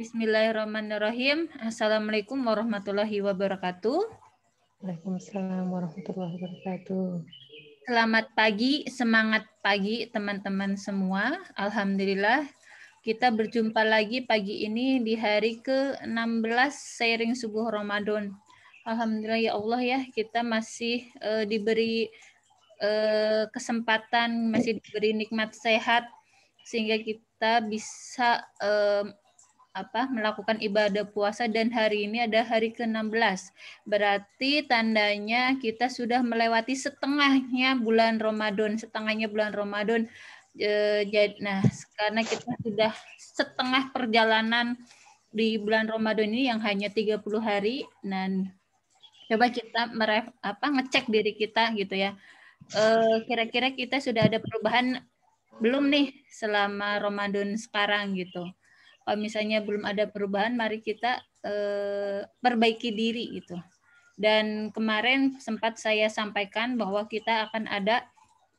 Bismillahirrahmanirrahim. Assalamualaikum warahmatullahi wabarakatuh. Waalaikumsalam warahmatullahi wabarakatuh. Selamat pagi, semangat pagi teman-teman semua. Alhamdulillah kita berjumpa lagi pagi ini di hari ke-16 seiring subuh Ramadan. Alhamdulillah ya Allah ya, kita masih uh, diberi uh, kesempatan, masih diberi nikmat sehat sehingga kita bisa um, apa melakukan ibadah puasa dan hari ini ada hari ke-16. Berarti tandanya kita sudah melewati setengahnya bulan Ramadan, setengahnya bulan Ramadan. E, jadi nah, karena kita sudah setengah perjalanan di bulan Ramadan ini yang hanya 30 hari dan coba kita meref, apa ngecek diri kita gitu ya. E, kira-kira kita sudah ada perubahan belum nih selama Ramadan sekarang gitu. Kalau misalnya belum ada perubahan, mari kita eh, perbaiki diri gitu. Dan kemarin sempat saya sampaikan bahwa kita akan ada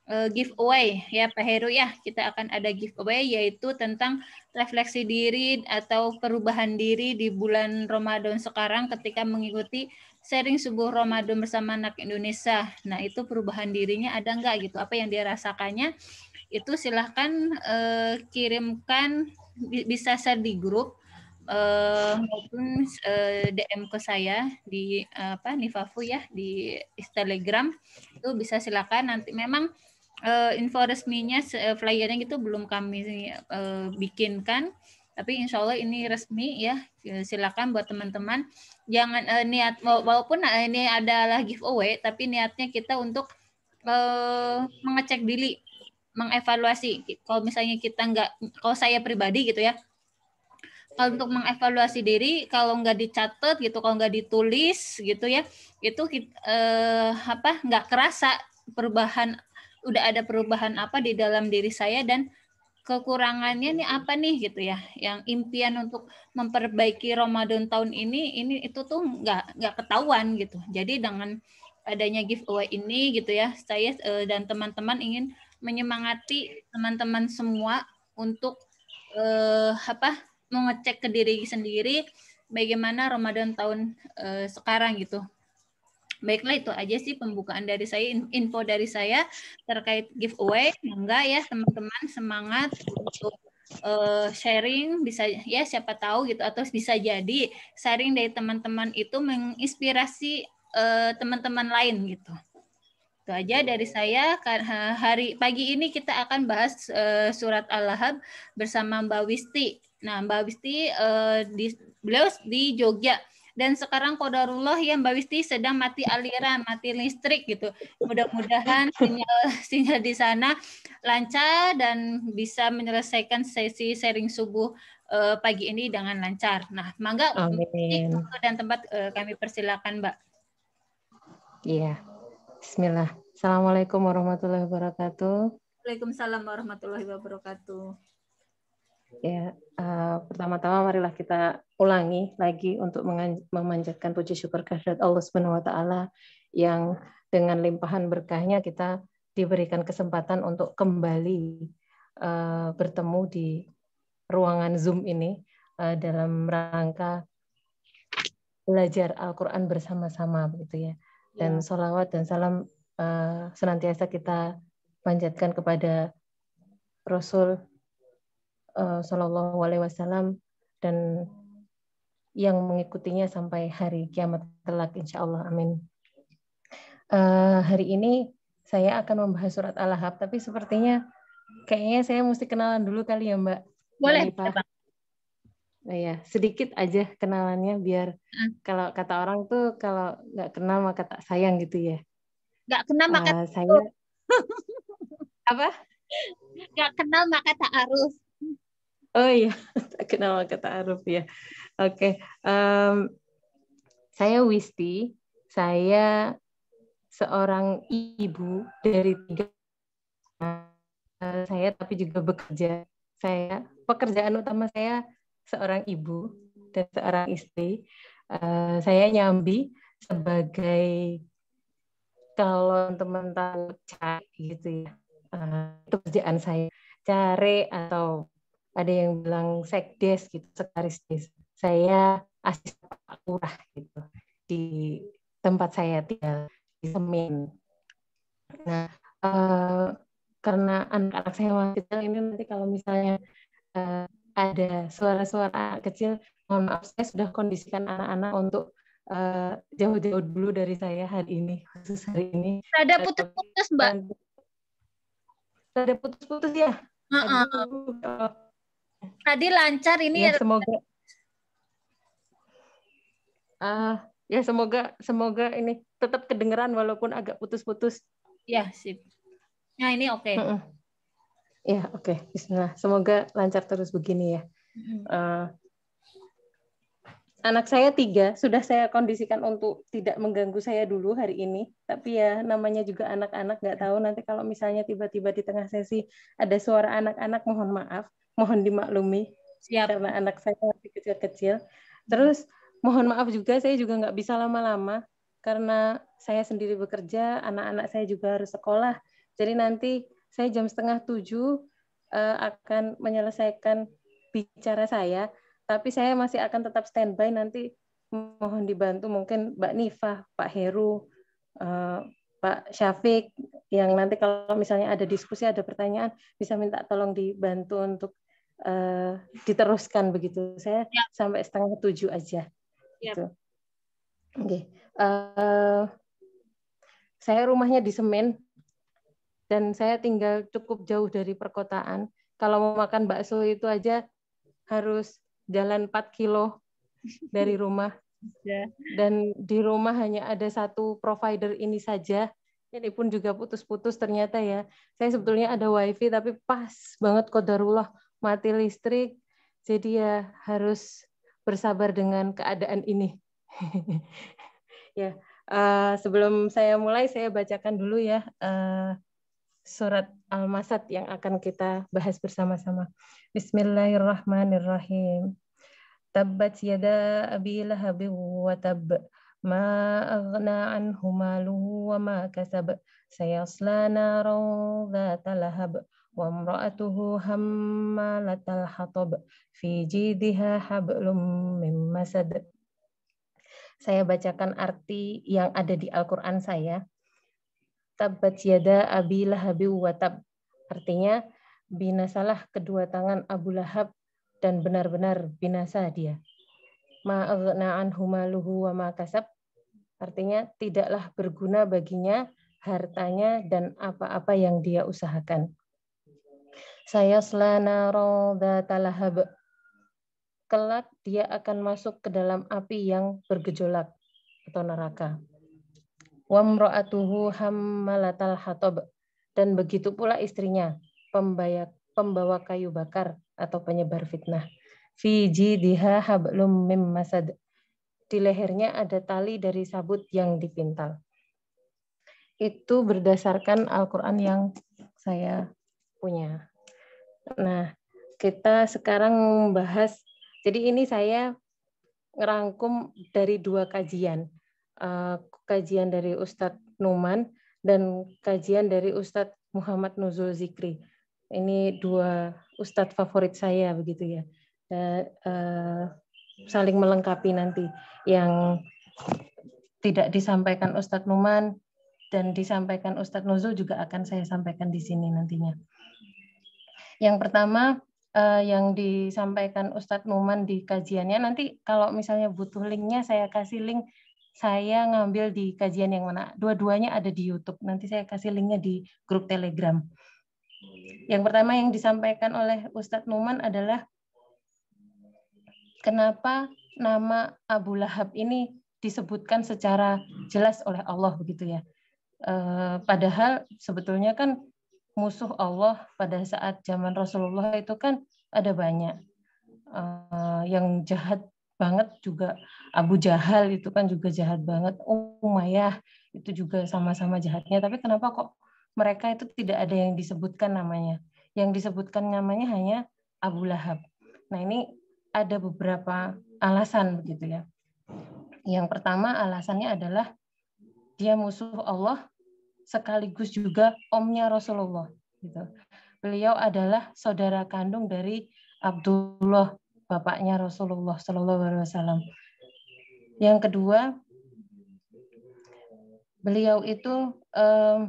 eh, giveaway ya Pak Heru ya kita akan ada giveaway yaitu tentang refleksi diri atau perubahan diri di bulan Ramadan sekarang ketika mengikuti sharing subuh Ramadan bersama anak Indonesia. Nah itu perubahan dirinya ada nggak gitu apa yang dia rasakannya itu silahkan uh, kirimkan bisa share di grup uh, maupun uh, eh, DM ke saya di apa Nifafu ya di Instagram itu bisa silahkan nanti memang uh, info resminya flyernya itu belum kami uh, bikinkan tapi insya Allah ini resmi ya silakan buat teman-teman jangan uh, niat walaupun ini adalah giveaway tapi niatnya kita untuk uh, mengecek diri mengevaluasi kalau misalnya kita nggak kalau saya pribadi gitu ya kalau untuk mengevaluasi diri kalau nggak dicatat gitu kalau nggak ditulis gitu ya itu eh, apa nggak kerasa perubahan udah ada perubahan apa di dalam diri saya dan kekurangannya nih apa nih gitu ya yang impian untuk memperbaiki Ramadan tahun ini ini itu tuh nggak nggak ketahuan gitu jadi dengan adanya giveaway ini gitu ya saya eh, dan teman-teman ingin menyemangati teman-teman semua untuk eh, apa mengecek ke diri sendiri bagaimana Ramadan tahun eh, sekarang gitu. Baiklah itu aja sih pembukaan dari saya, info dari saya terkait giveaway. enggak ya teman-teman semangat untuk uh, sharing bisa ya siapa tahu gitu atau bisa jadi sharing dari teman-teman itu menginspirasi eh, teman-teman uh, teman -teman lain gitu. Itu aja dari saya. Hari pagi ini kita akan bahas uh, surat Al-Lahab bersama Mbak Wisti. Nah, Mbak Wisti uh, di beliau di Jogja dan sekarang kodarullah ya Mbak Wisti sedang mati aliran, mati listrik gitu. Mudah-mudahan sinyal sinyal di sana lancar dan bisa menyelesaikan sesi sharing subuh uh, pagi ini dengan lancar. Nah, mangga dan tempat uh, kami persilakan, Mbak. Iya. Bismillah. Assalamualaikum warahmatullahi wabarakatuh. Waalaikumsalam warahmatullahi wabarakatuh. Ya, uh, pertama-tama marilah kita ulangi lagi untuk memanjatkan puji syukur kehadirat Allah Subhanahu wa taala yang dengan limpahan berkahnya kita diberikan kesempatan untuk kembali uh, bertemu di ruangan Zoom ini uh, dalam rangka belajar Al-Qur'an bersama-sama begitu ya. Dan ya. sholawat dan salam Eh, senantiasa kita panjatkan kepada Rasul eh, Shallallahu Alaihi Wasallam dan yang mengikutinya sampai hari kiamat telak insya Allah, amin. Eh, hari ini saya akan membahas surat Al-Ahab, tapi sepertinya kayaknya saya mesti kenalan dulu kali ya, Mbak. Boleh, Pak. Nah, ya, sedikit aja kenalannya biar hmm. kalau kata orang tuh kalau nggak kenal maka tak sayang gitu ya. Gak kenal uh, maka eh, saya apa Gak kenal maka tak arus oh iya tak kenal maka tak arus ya oke okay. um, saya Wisti saya seorang ibu dari tiga saya tapi juga bekerja saya pekerjaan utama saya seorang ibu dan seorang istri uh, saya nyambi sebagai kalau teman tahu cari gitu ya uh, itu kerjaan saya cari atau ada yang bilang sekdes gitu sekretaris desa saya asisten pak gitu di tempat saya tinggal di Semin. Nah uh, karena anak-anak saya masih kecil ini nanti kalau misalnya uh, ada suara-suara kecil mohon maaf saya sudah kondisikan anak-anak untuk Eh, jauh-jauh uh, dulu dari saya hari ini khusus hari ini. Ada eh, putus-putus mbak. Ada putus-putus ya. Uh -uh. Tadi lancar ini ya. ya semoga. Uh, ya semoga semoga ini tetap kedengeran walaupun agak putus-putus. Ya sip. Nah ini oke. Okay. Uh -uh. Ya oke. Okay. Bismillah. Semoga lancar terus begini ya. Uh, anak saya tiga sudah saya kondisikan untuk tidak mengganggu saya dulu hari ini tapi ya namanya juga anak-anak nggak tahu nanti kalau misalnya tiba-tiba di tengah sesi ada suara anak-anak mohon maaf mohon dimaklumi Siap. karena anak saya masih kecil-kecil terus mohon maaf juga saya juga nggak bisa lama-lama karena saya sendiri bekerja anak-anak saya juga harus sekolah jadi nanti saya jam setengah tujuh eh, akan menyelesaikan bicara saya tapi saya masih akan tetap standby nanti mohon dibantu mungkin Mbak Nifah Pak Heru, uh, Pak Syafiq yang nanti kalau misalnya ada diskusi, ada pertanyaan bisa minta tolong dibantu untuk uh, diteruskan begitu. Saya ya. sampai setengah tujuh aja. Ya. Gitu. Oke. Okay. Uh, eh, saya rumahnya di Semen dan saya tinggal cukup jauh dari perkotaan. Kalau mau makan bakso itu aja harus jalan 4 kilo dari rumah. Ya. Dan di rumah hanya ada satu provider ini saja. Ini pun juga putus-putus ternyata ya. Saya sebetulnya ada wifi tapi pas banget kodarullah mati listrik. Jadi ya harus bersabar dengan keadaan ini. ya, uh, sebelum saya mulai saya bacakan dulu ya uh, surat Al-Masad yang akan kita bahas bersama-sama. Bismillahirrahmanirrahim. Tabbat yada abi lahabi wa tab. Ma aghna anhu maluhu wa ma kasab. Sayasla naran dhata lahab. Wa amra'atuhu hammalatal hatab. Fi jidha hablum mim masad. Saya bacakan arti yang ada di Al-Quran saya. Tabbat yada abi lahabi wa tab. Artinya, binasalah kedua tangan Abu Lahab dan benar-benar binasa dia. Ma'aghna'an humaluhu wa makasab artinya tidaklah berguna baginya hartanya dan apa-apa yang dia usahakan. Saya selana talahab. Kelak dia akan masuk ke dalam api yang bergejolak atau neraka. Wamro'atuhu hammalatal hatob. Dan begitu pula istrinya, pembawa kayu bakar atau penyebar fitnah. Fiji diha hablum mim masad. Di lehernya ada tali dari sabut yang dipintal. Itu berdasarkan Al-Quran yang saya punya. Nah, kita sekarang membahas, jadi ini saya ngerangkum dari dua kajian. Eh, kajian dari Ustadz Numan dan kajian dari Ustadz Muhammad Nuzul Zikri ini dua ustadz favorit saya begitu ya uh, uh, saling melengkapi nanti yang tidak disampaikan Ustadz Numan dan disampaikan Ustadz Nuzul juga akan saya sampaikan di sini nantinya. Yang pertama eh, yang disampaikan Ustadz Numan di kajiannya nanti kalau misalnya butuh linknya saya kasih link saya ngambil di kajian yang mana dua-duanya ada di YouTube nanti saya kasih linknya di grup Telegram yang pertama yang disampaikan oleh Ustadz Numan adalah kenapa nama Abu Lahab ini disebutkan secara jelas oleh Allah begitu ya. Eh, padahal sebetulnya kan musuh Allah pada saat zaman Rasulullah itu kan ada banyak eh, yang jahat banget juga Abu Jahal itu kan juga jahat banget Umayyah itu juga sama-sama jahatnya tapi kenapa kok mereka itu tidak ada yang disebutkan namanya. Yang disebutkan namanya hanya Abu Lahab. Nah, ini ada beberapa alasan begitu ya. Yang pertama alasannya adalah dia musuh Allah sekaligus juga omnya Rasulullah gitu. Beliau adalah saudara kandung dari Abdullah bapaknya Rasulullah Shallallahu Alaihi Wasallam. Yang kedua, beliau itu eh,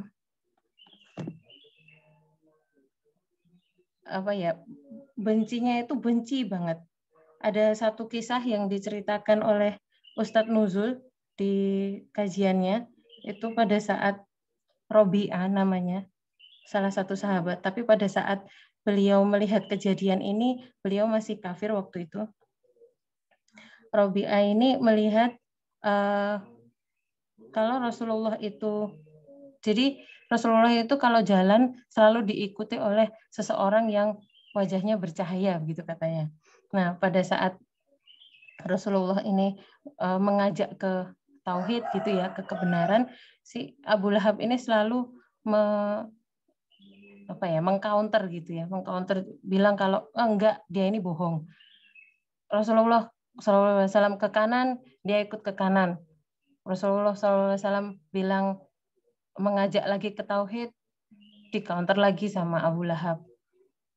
apa ya bencinya itu benci banget. Ada satu kisah yang diceritakan oleh Ustadz Nuzul di kajiannya itu pada saat Robia namanya salah satu sahabat. Tapi pada saat beliau melihat kejadian ini, beliau masih kafir waktu itu. Robia ini melihat uh, kalau Rasulullah itu jadi Rasulullah itu kalau jalan selalu diikuti oleh seseorang yang wajahnya bercahaya begitu katanya. Nah, pada saat Rasulullah ini uh, mengajak ke tauhid gitu ya, ke kebenaran, si Abu Lahab ini selalu me, apa ya, mengcounter gitu ya, mengcounter bilang kalau oh, enggak dia ini bohong. Rasulullah SAW ke kanan, dia ikut ke kanan. Rasulullah SAW bilang mengajak lagi ke tauhid di counter lagi sama Abu Lahab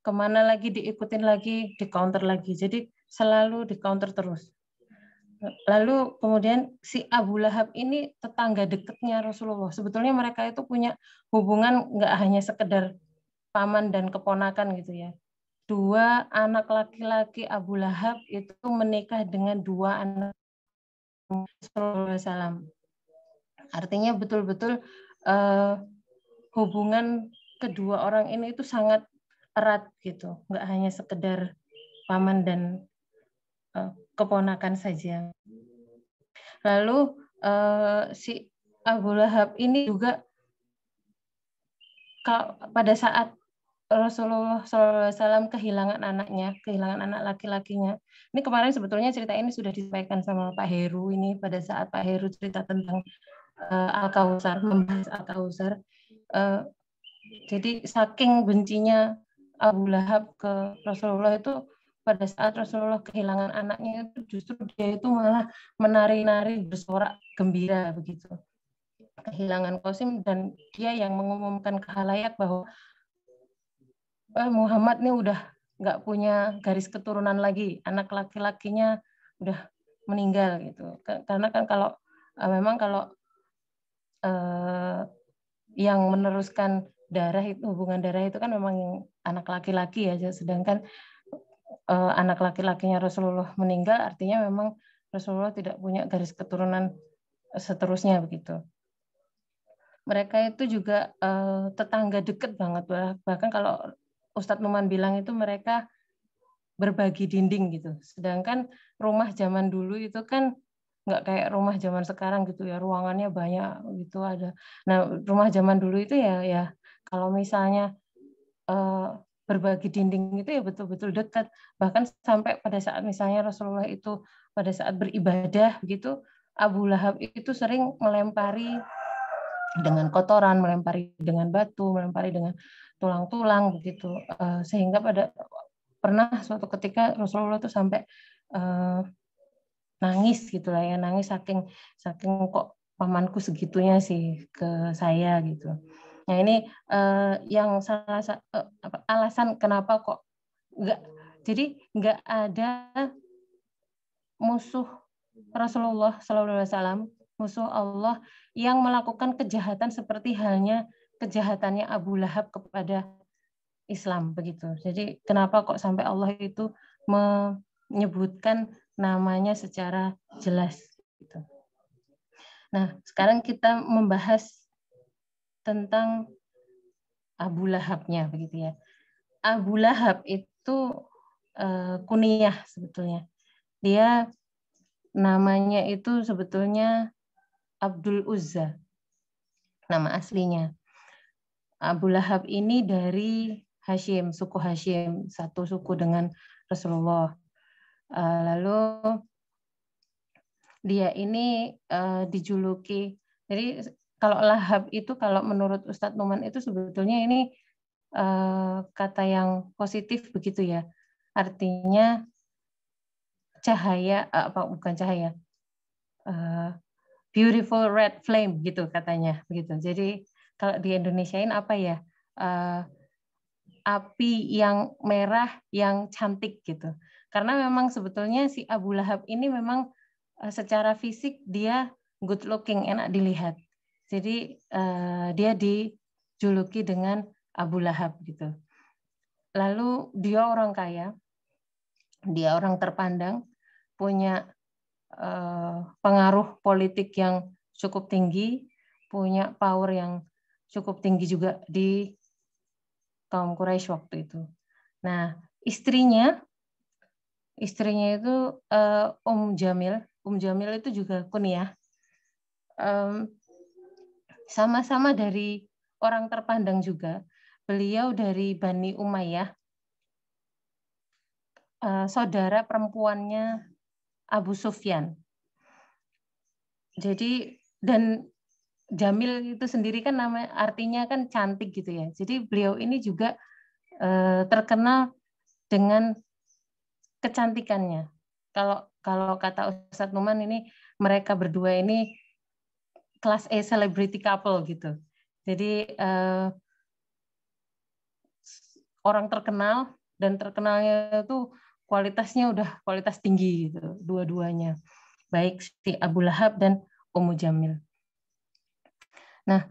kemana lagi diikutin lagi di counter lagi jadi selalu di counter terus lalu kemudian si Abu Lahab ini tetangga dekatnya Rasulullah sebetulnya mereka itu punya hubungan nggak hanya sekedar paman dan keponakan gitu ya dua anak laki-laki Abu Lahab itu menikah dengan dua anak Rasulullah SAW artinya betul-betul uh, hubungan kedua orang ini itu sangat erat gitu, nggak hanya sekedar paman dan uh, keponakan saja. Lalu uh, si Abu Lahab ini juga pada saat Rasulullah SAW kehilangan anaknya, kehilangan anak laki-lakinya. Ini kemarin sebetulnya cerita ini sudah disampaikan sama Pak Heru ini pada saat Pak Heru cerita tentang uh, eh, Al Kausar membahas Al Kausar uh, eh, jadi saking bencinya Abu Lahab ke Rasulullah itu pada saat Rasulullah kehilangan anaknya itu justru dia itu malah menari-nari bersorak gembira begitu kehilangan Qasim dan dia yang mengumumkan ke halayak bahwa eh, Muhammad ini udah nggak punya garis keturunan lagi anak laki-lakinya udah meninggal gitu karena kan kalau eh, memang kalau eh, yang meneruskan darah itu hubungan darah itu kan memang anak laki-laki ya sedangkan eh, anak laki-lakinya Rasulullah meninggal artinya memang Rasulullah tidak punya garis keturunan seterusnya begitu mereka itu juga eh, tetangga deket banget bahkan kalau Ustadz Numan bilang itu mereka berbagi dinding gitu sedangkan rumah zaman dulu itu kan nggak kayak rumah zaman sekarang gitu ya ruangannya banyak gitu ada nah rumah zaman dulu itu ya ya kalau misalnya eh, berbagi dinding itu ya betul-betul dekat bahkan sampai pada saat misalnya Rasulullah itu pada saat beribadah gitu Abu Lahab itu sering melempari dengan kotoran melempari dengan batu melempari dengan tulang-tulang gitu eh, sehingga pada pernah suatu ketika Rasulullah itu sampai eh, nangis gitu lah ya nangis saking saking kok pamanku segitunya sih ke saya gitu. Nah ini eh, yang salah eh, alasan kenapa kok nggak jadi nggak ada musuh Rasulullah Sallallahu Alaihi Wasallam musuh Allah yang melakukan kejahatan seperti halnya kejahatannya Abu Lahab kepada Islam begitu. Jadi kenapa kok sampai Allah itu menyebutkan namanya secara jelas. Gitu. Nah, sekarang kita membahas tentang Abu Lahabnya, begitu ya. Abu Lahab itu kuniah eh, kuniyah sebetulnya. Dia namanya itu sebetulnya Abdul Uzza, nama aslinya. Abu Lahab ini dari Hashim, suku Hashim, satu suku dengan Rasulullah. Eh, lalu dia ini uh, dijuluki jadi kalau lahab itu kalau menurut Ustadz Numan itu sebetulnya ini uh, kata yang positif begitu ya artinya cahaya apa bukan cahaya uh, beautiful red flame gitu katanya begitu jadi kalau di Indonesia ini apa ya uh, api yang merah yang cantik gitu karena memang sebetulnya si Abu Lahab ini memang eh, secara fisik dia good looking, enak dilihat. Jadi uh, dia dijuluki dengan Abu Lahab gitu. Lalu dia orang kaya, dia orang terpandang, punya uh, pengaruh politik yang cukup tinggi, punya power yang cukup tinggi juga di kaum Quraisy waktu itu. Nah, istrinya istrinya itu uh, Om Jamil. Om Jamil itu juga kuniah. sama ya. sama-sama dari orang terpandang juga. Beliau dari Bani Umayyah. Uh, saudara perempuannya Abu Sufyan. Jadi dan Jamil itu sendiri kan nama artinya kan cantik gitu ya. Jadi beliau ini juga uh, terkenal dengan kecantikannya. Kalau kalau kata Ustadz Numan ini mereka berdua ini kelas A celebrity couple gitu. Jadi eh, orang terkenal dan terkenalnya itu kualitasnya udah kualitas tinggi gitu dua-duanya. Baik si Abu Lahab dan Ummu Jamil. Nah,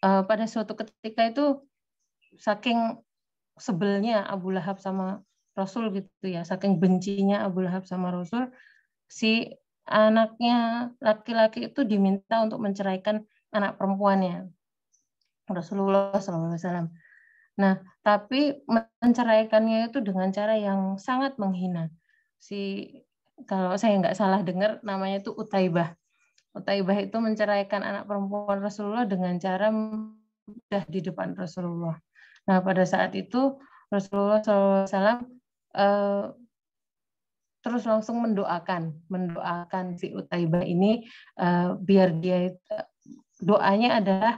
eh, pada suatu ketika itu saking sebelnya Abu Lahab sama Rasul gitu ya saking bencinya Abu Lahab sama Rasul si anaknya laki-laki itu diminta untuk menceraikan anak perempuannya Rasulullah SAW. Nah, tapi menceraikannya itu dengan cara yang sangat menghina. Si kalau saya nggak salah dengar namanya itu Utaibah. Utaibah itu menceraikan anak perempuan Rasulullah dengan cara mudah di depan Rasulullah. Nah, pada saat itu Rasulullah SAW Eh, terus langsung mendoakan, mendoakan si Utaiba ini eh, biar dia doanya adalah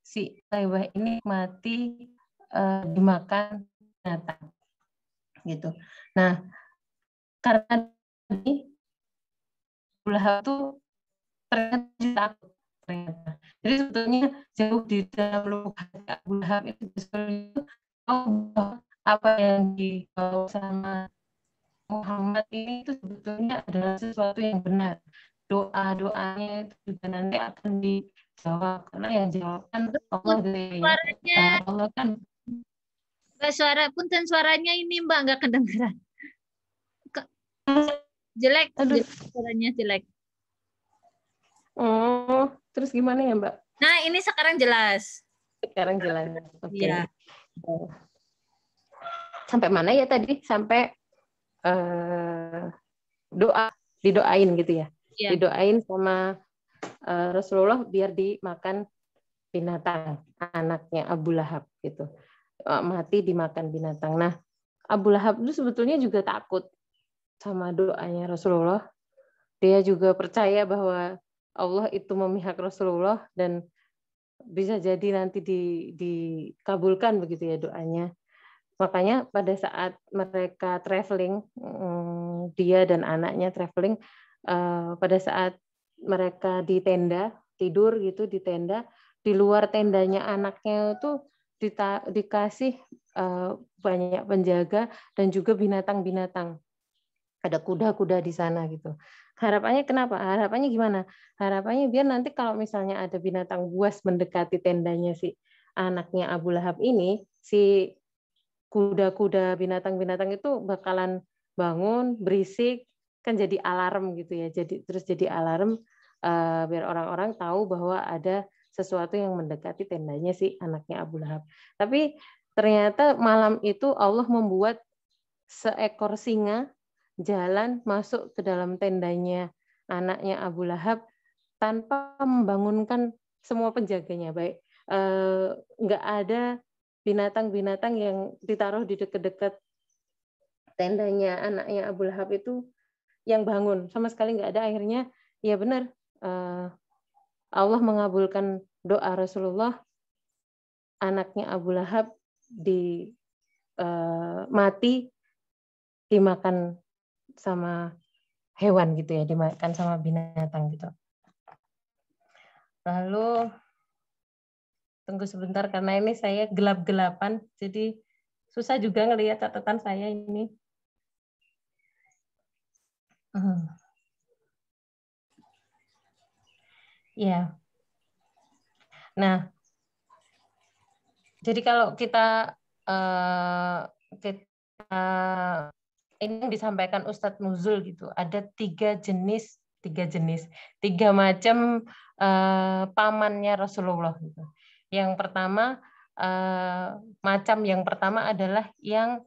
si Utaiba ini mati eh, dimakan binatang gitu. Nah, karena ini ulah itu ternyata Jadi sebetulnya jauh di dalam lubuk itu apa yang dibawa sama Muhammad ini itu sebetulnya adalah sesuatu yang benar. Doa-doanya itu juga nanti akan dijawab karena yang jawabkan kan Allah dari gitu ya. suaranya. Allah kan Mbak suara punten suaranya ini Mbak nggak kedengeran. jelek, Aduh. suaranya jelek. Oh, terus gimana ya, Mbak? Nah, ini sekarang jelas. Sekarang jelas. Oke. Okay. Ya. Oh sampai mana ya tadi sampai uh, doa didoain gitu ya yeah. didoain sama uh, Rasulullah biar dimakan binatang anaknya Abu Lahab gitu uh, mati dimakan binatang nah Abu Lahab itu sebetulnya juga takut sama doanya Rasulullah dia juga percaya bahwa Allah itu memihak Rasulullah dan bisa jadi nanti di, dikabulkan begitu ya doanya Makanya pada saat mereka traveling, mm, dia dan anaknya traveling, eh, pada saat mereka di tenda, tidur gitu di tenda, di luar tendanya anaknya itu dikasih eh, banyak penjaga dan juga binatang-binatang. Ada kuda-kuda di sana gitu. Harapannya kenapa? Harapannya gimana? Harapannya biar nanti kalau misalnya ada binatang buas mendekati tendanya si anaknya Abu Lahab ini, si kuda-kuda binatang-binatang itu bakalan bangun berisik kan jadi alarm gitu ya jadi terus jadi alarm uh, biar orang-orang tahu bahwa ada sesuatu yang mendekati tendanya si anaknya Abu Lahab tapi ternyata malam itu Allah membuat seekor singa jalan masuk ke dalam tendanya anaknya Abu Lahab tanpa membangunkan semua penjaganya baik eh, nggak eh, ada binatang-binatang yang ditaruh di dekat-dekat tendanya anaknya Abu Lahab itu yang bangun sama sekali nggak ada akhirnya ya benar eh, Allah mengabulkan doa Rasulullah anaknya Abu Lahab di uh, mati dimakan sama hewan gitu ya dimakan sama binatang gitu lalu tunggu sebentar karena ini saya gelap-gelapan jadi susah juga ngelihat catatan saya ini. Hmm. Ya. Nah, jadi kalau kita uh, kita ini disampaikan Ustadz Nuzul gitu, ada tiga jenis tiga jenis tiga macam uh, pamannya Rasulullah gitu yang pertama eh, macam yang pertama adalah yang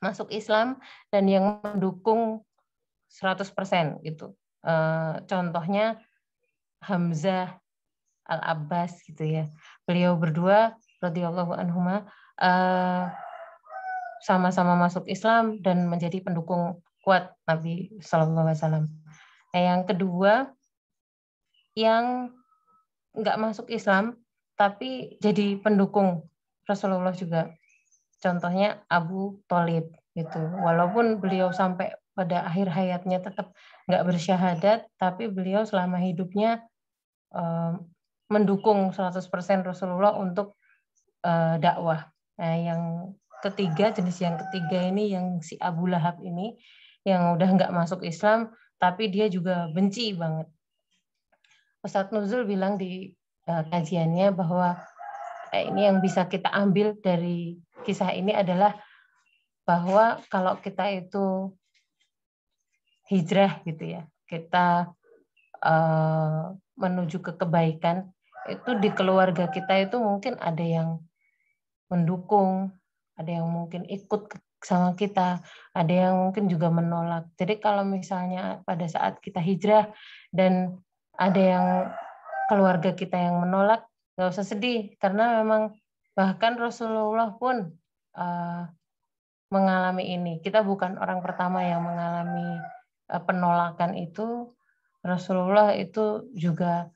masuk Islam dan yang mendukung 100% gitu. Eh, contohnya Hamzah Al Abbas gitu ya. Beliau berdua radhiyallahu anhuma eh, sama-sama masuk Islam dan menjadi pendukung kuat Nabi saw. Nah, yang kedua, yang nggak masuk Islam tapi jadi pendukung Rasulullah juga. Contohnya Abu Talib gitu. Walaupun beliau sampai pada akhir hayatnya tetap nggak bersyahadat, tapi beliau selama hidupnya eh, mendukung 100% Rasulullah untuk eh, dakwah. Nah, yang ketiga jenis yang ketiga ini yang si Abu Lahab ini yang udah nggak masuk Islam, tapi dia juga benci banget. Ustadz Nuzul bilang di Eh, kajiannya bahwa eh, ini yang bisa kita ambil dari kisah ini adalah bahwa kalau kita itu hijrah gitu ya kita eh, menuju ke kebaikan itu di keluarga kita itu mungkin ada yang mendukung ada yang mungkin ikut sama kita ada yang mungkin juga menolak jadi kalau misalnya pada saat kita hijrah dan ada yang keluarga kita yang menolak nggak usah sedih karena memang bahkan Rasulullah pun uh, mengalami ini. Kita bukan orang pertama yang mengalami uh, penolakan itu. Rasulullah itu juga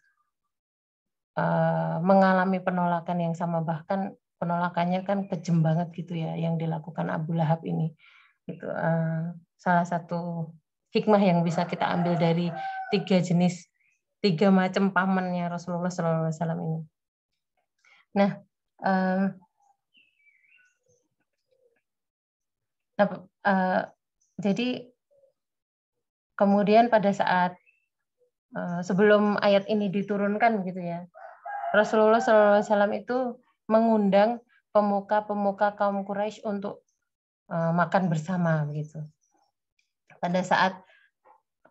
uh, mengalami penolakan yang sama bahkan penolakannya kan kejem banget gitu ya yang dilakukan Abu Lahab ini. Itu uh, salah satu hikmah yang bisa kita ambil dari tiga jenis tiga macam pamannya Rasulullah SAW ini. Nah, uh, uh, jadi kemudian pada saat uh, sebelum ayat ini diturunkan gitu ya, Rasulullah SAW itu mengundang pemuka-pemuka kaum Quraisy untuk uh, makan bersama gitu. Pada saat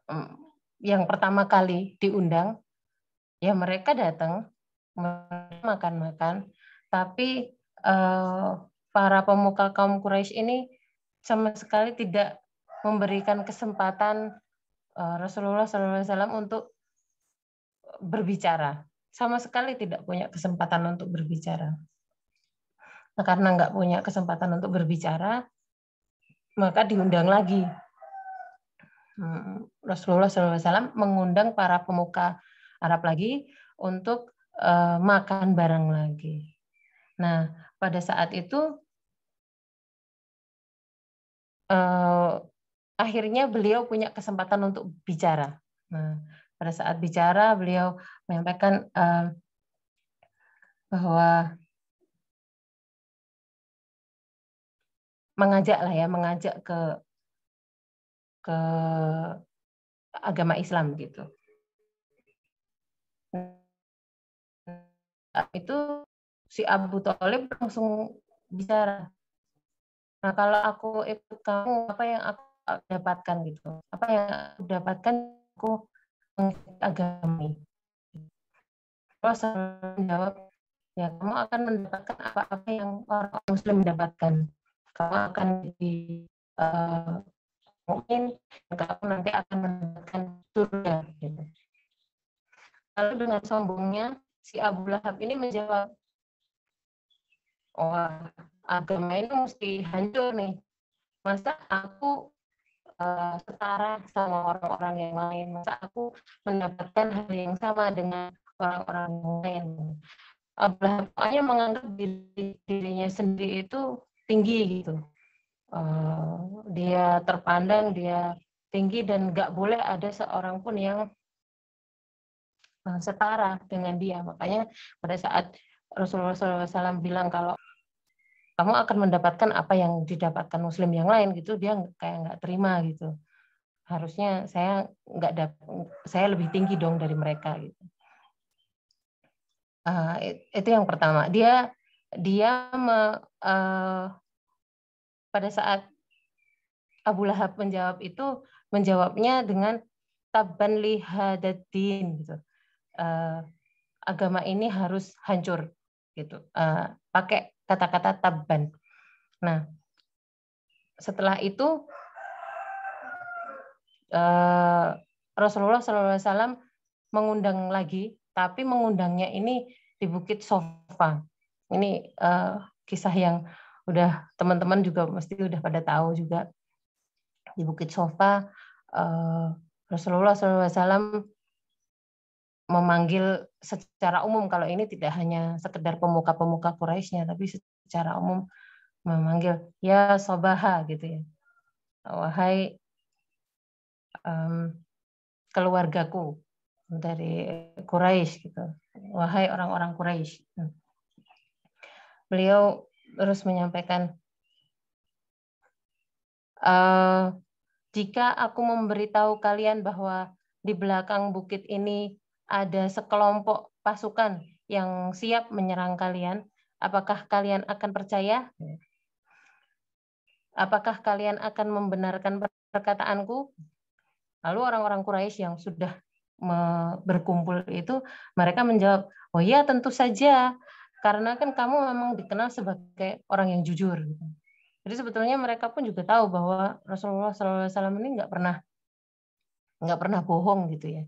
mm, yang pertama kali diundang, ya mereka datang makan-makan, tapi eh, para pemuka kaum Quraisy ini sama sekali tidak memberikan kesempatan eh, Rasulullah SAW untuk berbicara, sama sekali tidak punya kesempatan untuk berbicara. Nah, karena nggak punya kesempatan untuk berbicara, maka diundang lagi Rasulullah SAW mengundang para pemuka Arab lagi untuk uh, makan bareng lagi. Nah, pada saat itu uh, akhirnya beliau punya kesempatan untuk bicara. Nah, pada saat bicara beliau menyampaikan uh, bahwa mengajak lah ya, mengajak ke ke agama Islam gitu. itu si Abu Thalib langsung bicara. Nah kalau aku ikut kamu apa yang aku dapatkan gitu, apa yang aku dapatkan aku agami. Terus menjawab, ya kamu akan mendapatkan apa-apa yang orang Muslim mendapatkan. Kamu akan di uh, mungkin kamu nanti akan mendapatkan surga gitu. Lalu dengan sombongnya si Abu Lahab ini menjawab, wah agama ini mesti hancur nih. Masa aku uh, setara sama orang-orang yang lain? Masa aku mendapatkan hal yang sama dengan orang-orang yang lain? Abu Lahab hanya menganggap diri, dirinya sendiri itu tinggi gitu Eh, dia terpandang, dia tinggi dan nggak boleh ada seorang pun yang eh, setara dengan dia. Makanya pada saat Rasulullah SAW bilang kalau kamu akan mendapatkan apa yang didapatkan Muslim yang lain gitu, dia kayak nggak terima gitu. Harusnya saya nggak dapat, saya lebih tinggi dong dari mereka gitu. Uh, itu yang pertama. Dia dia me, uh, pada saat Abu Lahab menjawab itu menjawabnya dengan taban lihadadin gitu. Uh, agama ini harus hancur gitu. Uh, pakai kata-kata taban. Nah, setelah itu uh, Rasulullah SAW mengundang lagi, tapi mengundangnya ini di Bukit Sofa. Ini uh, kisah yang udah teman-teman juga mesti udah pada tahu juga di Bukit Sofa uh, Rasulullah SAW memanggil secara umum kalau ini tidak hanya sekedar pemuka-pemuka Quraisynya tapi secara umum memanggil ya sobaha gitu ya wahai um, keluargaku dari Quraisy gitu wahai orang-orang Quraisy hmm. beliau terus menyampaikan, uh, jika aku memberitahu kalian bahwa di belakang bukit ini ada sekelompok pasukan yang siap menyerang kalian, apakah kalian akan percaya? Apakah kalian akan membenarkan perkataanku? Lalu orang-orang Quraisy yang sudah berkumpul itu mereka menjawab, "Oh ya, tentu saja karena kan kamu memang dikenal sebagai orang yang jujur gitu. Jadi sebetulnya mereka pun juga tahu bahwa Rasulullah SAW ini nggak pernah nggak pernah bohong gitu ya.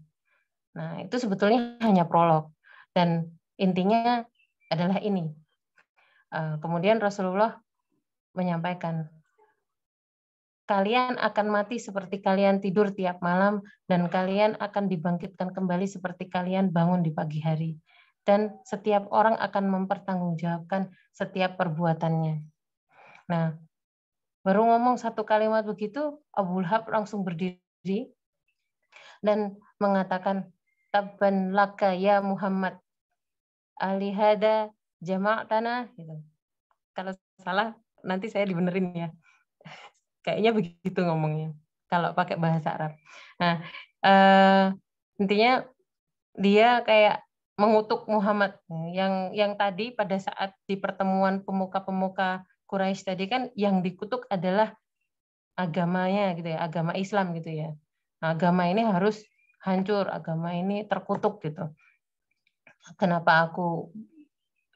Nah itu sebetulnya hanya prolog dan intinya adalah ini. Eh, kemudian Rasulullah menyampaikan, kalian akan mati seperti kalian tidur tiap malam dan kalian akan dibangkitkan kembali seperti kalian bangun di pagi hari dan setiap orang akan mempertanggungjawabkan setiap perbuatannya. Nah, baru ngomong satu kalimat begitu, Abu Lahab langsung berdiri dan mengatakan, Tabban laka ya Muhammad, alihada tanah. Gitu. Kalau salah, nanti saya dibenerin ya. Kayaknya begitu ngomongnya, kalau pakai bahasa Arab. Nah, uh, intinya dia kayak mengutuk Muhammad hmm. yang yang tadi pada saat di pertemuan pemuka-pemuka Quraisy tadi kan yang dikutuk adalah agamanya gitu ya, agama Islam gitu ya. Nah, agama ini harus hancur, agama ini terkutuk gitu. Kenapa aku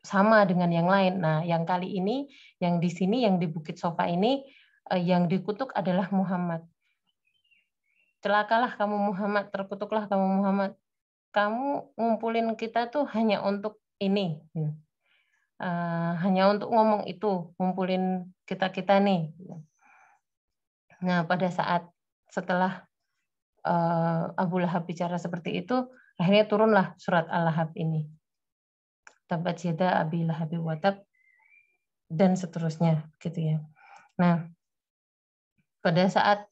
sama dengan yang lain? Nah, yang kali ini yang di sini yang di Bukit Sofa ini eh, yang dikutuk adalah Muhammad. Celakalah kamu Muhammad, terkutuklah kamu Muhammad kamu ngumpulin kita tuh hanya untuk ini uh, hanya untuk ngomong itu ngumpulin kita kita nih ya. nah pada saat setelah uh, Abu Lahab bicara seperti itu akhirnya turunlah surat Al Lahab ini tabat Jeda, Abi Lahab watab dan seterusnya gitu ya nah pada saat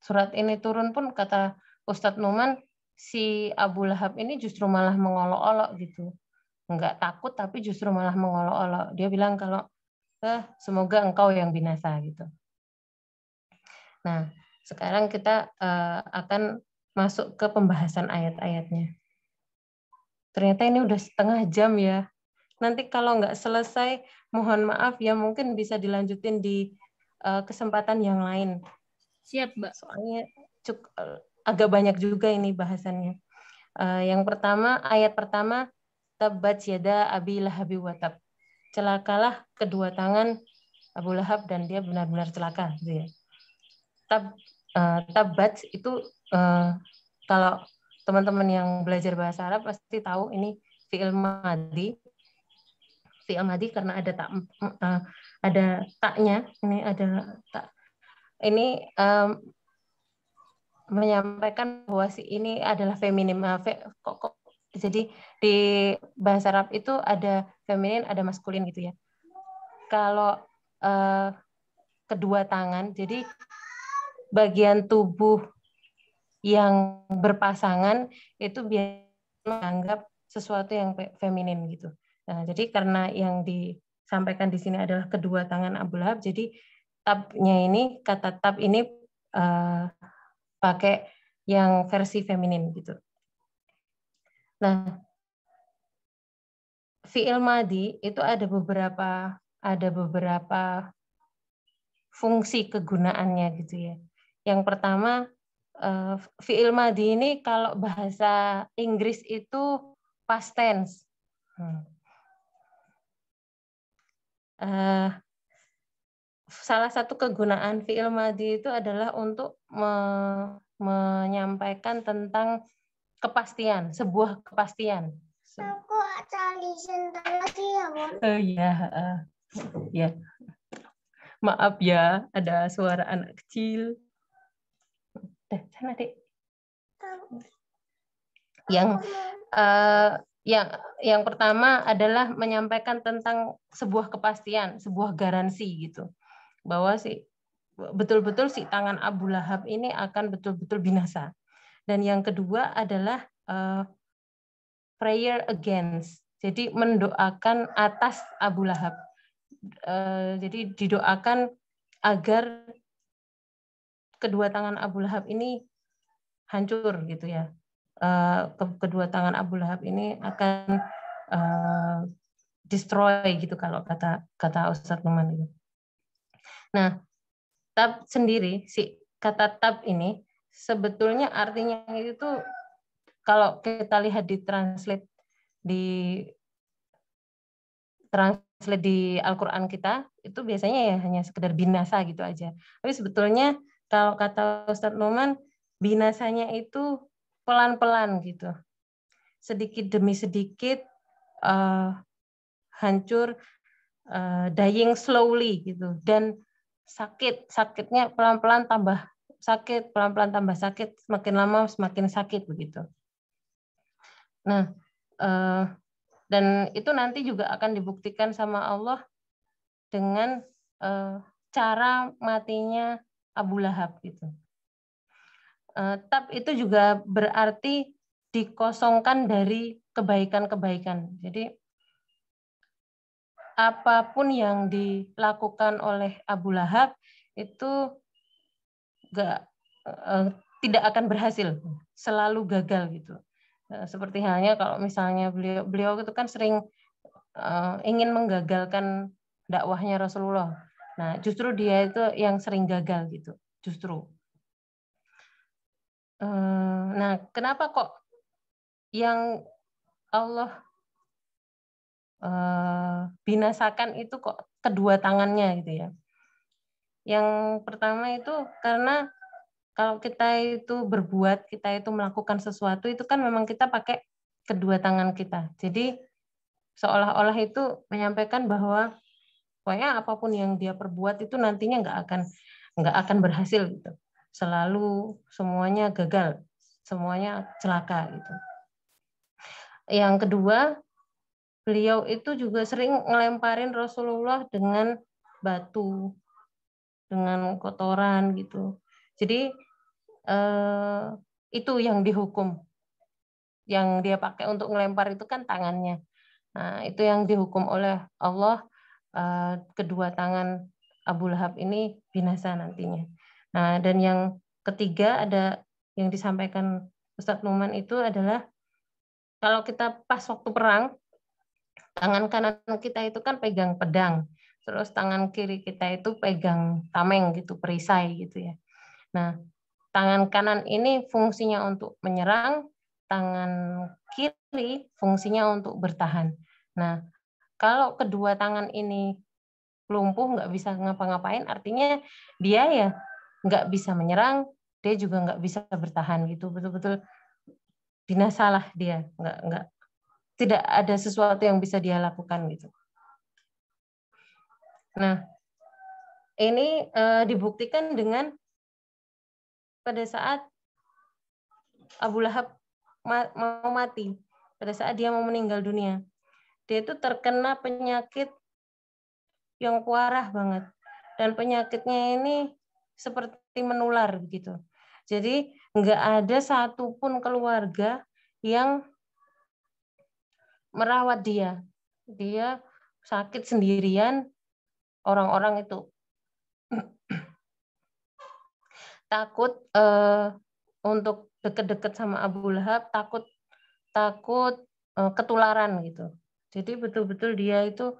surat ini turun pun kata Ustadz Numan si Abu Lahab ini justru malah mengolok-olok gitu. Enggak takut tapi justru malah mengolok-olok. Dia bilang kalau eh semoga engkau yang binasa gitu. Nah, sekarang kita eh, akan masuk ke pembahasan ayat-ayatnya. Ternyata ini udah setengah jam ya. Nanti kalau nggak selesai, mohon maaf ya mungkin bisa dilanjutin di eh, kesempatan yang lain. Siap, Mbak. Soalnya cukup agak banyak juga ini bahasannya. Uh, yang pertama, ayat pertama, tabat yada abi lahabi watab. Celakalah kedua tangan Abu Lahab dan dia benar-benar celaka. Gitu ya. Tab, uh, eh, tabat itu uh, kalau teman-teman yang belajar bahasa Arab pasti tahu ini fi'il madi. Fi'il madi karena ada tak uh, ada taknya, ini ada tak. Ini um, menyampaikan bahwa si ini adalah feminim eh, fe, kok, kok. jadi di bahasa Arab itu ada feminin ada maskulin gitu ya kalau eh, kedua tangan jadi bagian tubuh yang berpasangan itu biasanya menganggap sesuatu yang feminin gitu nah jadi karena yang disampaikan di sini adalah kedua tangan Abu Lahab jadi tabnya ini kata tab ini eh, pakai yang versi feminin gitu. Nah, fiil madi itu ada beberapa ada beberapa fungsi kegunaannya gitu ya. Yang pertama fiil eh, madi ini kalau bahasa Inggris itu past tense. Hmm. Uh, salah satu kegunaan fi'il madi itu adalah untuk me menyampaikan tentang kepastian, sebuah kepastian. Aku cari lagi ya, Bu. Oh iya, uh, ya. Maaf ya, ada suara anak kecil. Dah, sana, Dek. Yang uh, yang yang pertama adalah menyampaikan tentang sebuah kepastian, sebuah garansi gitu bahwa si betul-betul si tangan Abu Lahab ini akan betul-betul binasa. Dan yang kedua adalah uh, prayer against. Jadi mendoakan atas Abu Lahab. Uh, jadi didoakan agar kedua tangan Abu Lahab ini hancur gitu ya. Uh, kedua tangan Abu Lahab ini akan uh, destroy gitu kalau kata kata Ustaz Numan itu. Nah, tab sendiri si kata tab ini sebetulnya artinya itu kalau kita lihat di translate di translate di Al-Qur'an kita itu biasanya ya hanya sekedar binasa gitu aja. Tapi sebetulnya kalau kata Ustadz Noman binasanya itu pelan-pelan gitu. Sedikit demi sedikit uh, hancur uh, dying slowly gitu dan sakit, sakitnya pelan-pelan tambah sakit, pelan-pelan tambah sakit, semakin lama semakin sakit begitu. Nah, eh, dan itu nanti juga akan dibuktikan sama Allah dengan eh, cara matinya Abu Lahab gitu. Eh, Tapi itu juga berarti dikosongkan dari kebaikan-kebaikan. Jadi apapun yang dilakukan oleh Abu Lahab itu gak, eh, tidak akan berhasil, selalu gagal gitu. Eh, seperti halnya kalau misalnya beliau beliau itu kan sering eh, ingin menggagalkan dakwahnya Rasulullah. Nah, justru dia itu yang sering gagal gitu, justru. Eh, nah, kenapa kok yang Allah Eh, binasakan itu kok kedua tangannya gitu ya. Yang pertama itu karena kalau kita itu berbuat, kita itu melakukan sesuatu itu kan memang kita pakai kedua tangan kita. Jadi seolah-olah itu menyampaikan bahwa pokoknya apapun yang dia perbuat itu nantinya nggak akan nggak akan berhasil gitu. Selalu semuanya gagal, semuanya celaka gitu. Yang kedua beliau itu juga sering ngelemparin Rasulullah dengan batu, dengan kotoran gitu. Jadi eh, itu yang dihukum. Yang dia pakai untuk ngelempar itu kan tangannya. Nah, itu yang dihukum oleh Allah eh, kedua tangan Abu Lahab ini binasa nantinya. Nah, dan yang ketiga ada yang disampaikan Ustadz Numan itu adalah kalau kita pas waktu perang tangan kanan kita itu kan pegang pedang, terus tangan kiri kita itu pegang tameng gitu, perisai gitu ya. Nah, tangan kanan ini fungsinya untuk menyerang, tangan kiri fungsinya untuk bertahan. Nah, kalau kedua tangan ini lumpuh, nggak bisa ngapa-ngapain, artinya dia ya nggak bisa menyerang, dia juga nggak bisa bertahan gitu, betul-betul binasalah dia, nggak nggak tidak ada sesuatu yang bisa dia lakukan gitu. Nah, ini e, dibuktikan dengan pada saat Abu Lahab mau mati, pada saat dia mau meninggal dunia. Dia itu terkena penyakit yang parah banget. Dan penyakitnya ini seperti menular gitu. Jadi nggak ada satupun keluarga yang merawat dia. Dia sakit sendirian, orang-orang itu takut eh, untuk deket-deket sama Abu Lahab, takut takut eh, ketularan gitu. Jadi betul-betul dia itu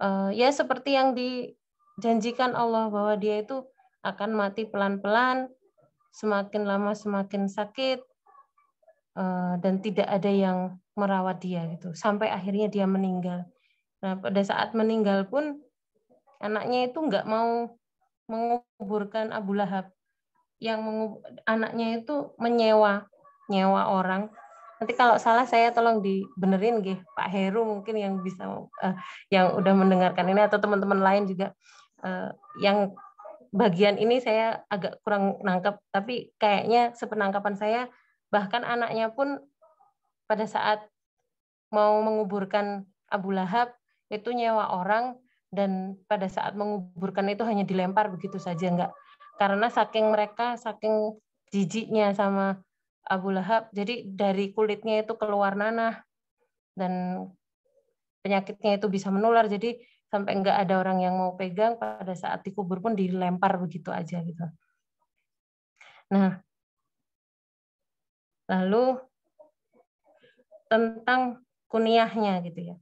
eh, ya seperti yang dijanjikan Allah bahwa dia itu akan mati pelan-pelan, semakin lama semakin sakit eh, dan tidak ada yang merawat dia gitu sampai akhirnya dia meninggal. Nah pada saat meninggal pun anaknya itu nggak mau menguburkan Abu Lahab yang mengubur, anaknya itu menyewa nyewa orang nanti kalau salah saya tolong dibenerin gih Pak Heru mungkin yang bisa uh, yang udah mendengarkan ini atau teman-teman lain juga uh, yang bagian ini saya agak kurang nangkep tapi kayaknya sepenangkapan saya bahkan anaknya pun pada saat mau menguburkan Abu Lahab itu nyewa orang dan pada saat menguburkan itu hanya dilempar begitu saja enggak karena saking mereka saking jijiknya sama Abu Lahab jadi dari kulitnya itu keluar nanah dan penyakitnya itu bisa menular jadi sampai enggak ada orang yang mau pegang pada saat dikubur pun dilempar begitu aja gitu nah lalu tentang kuniahnya gitu ya.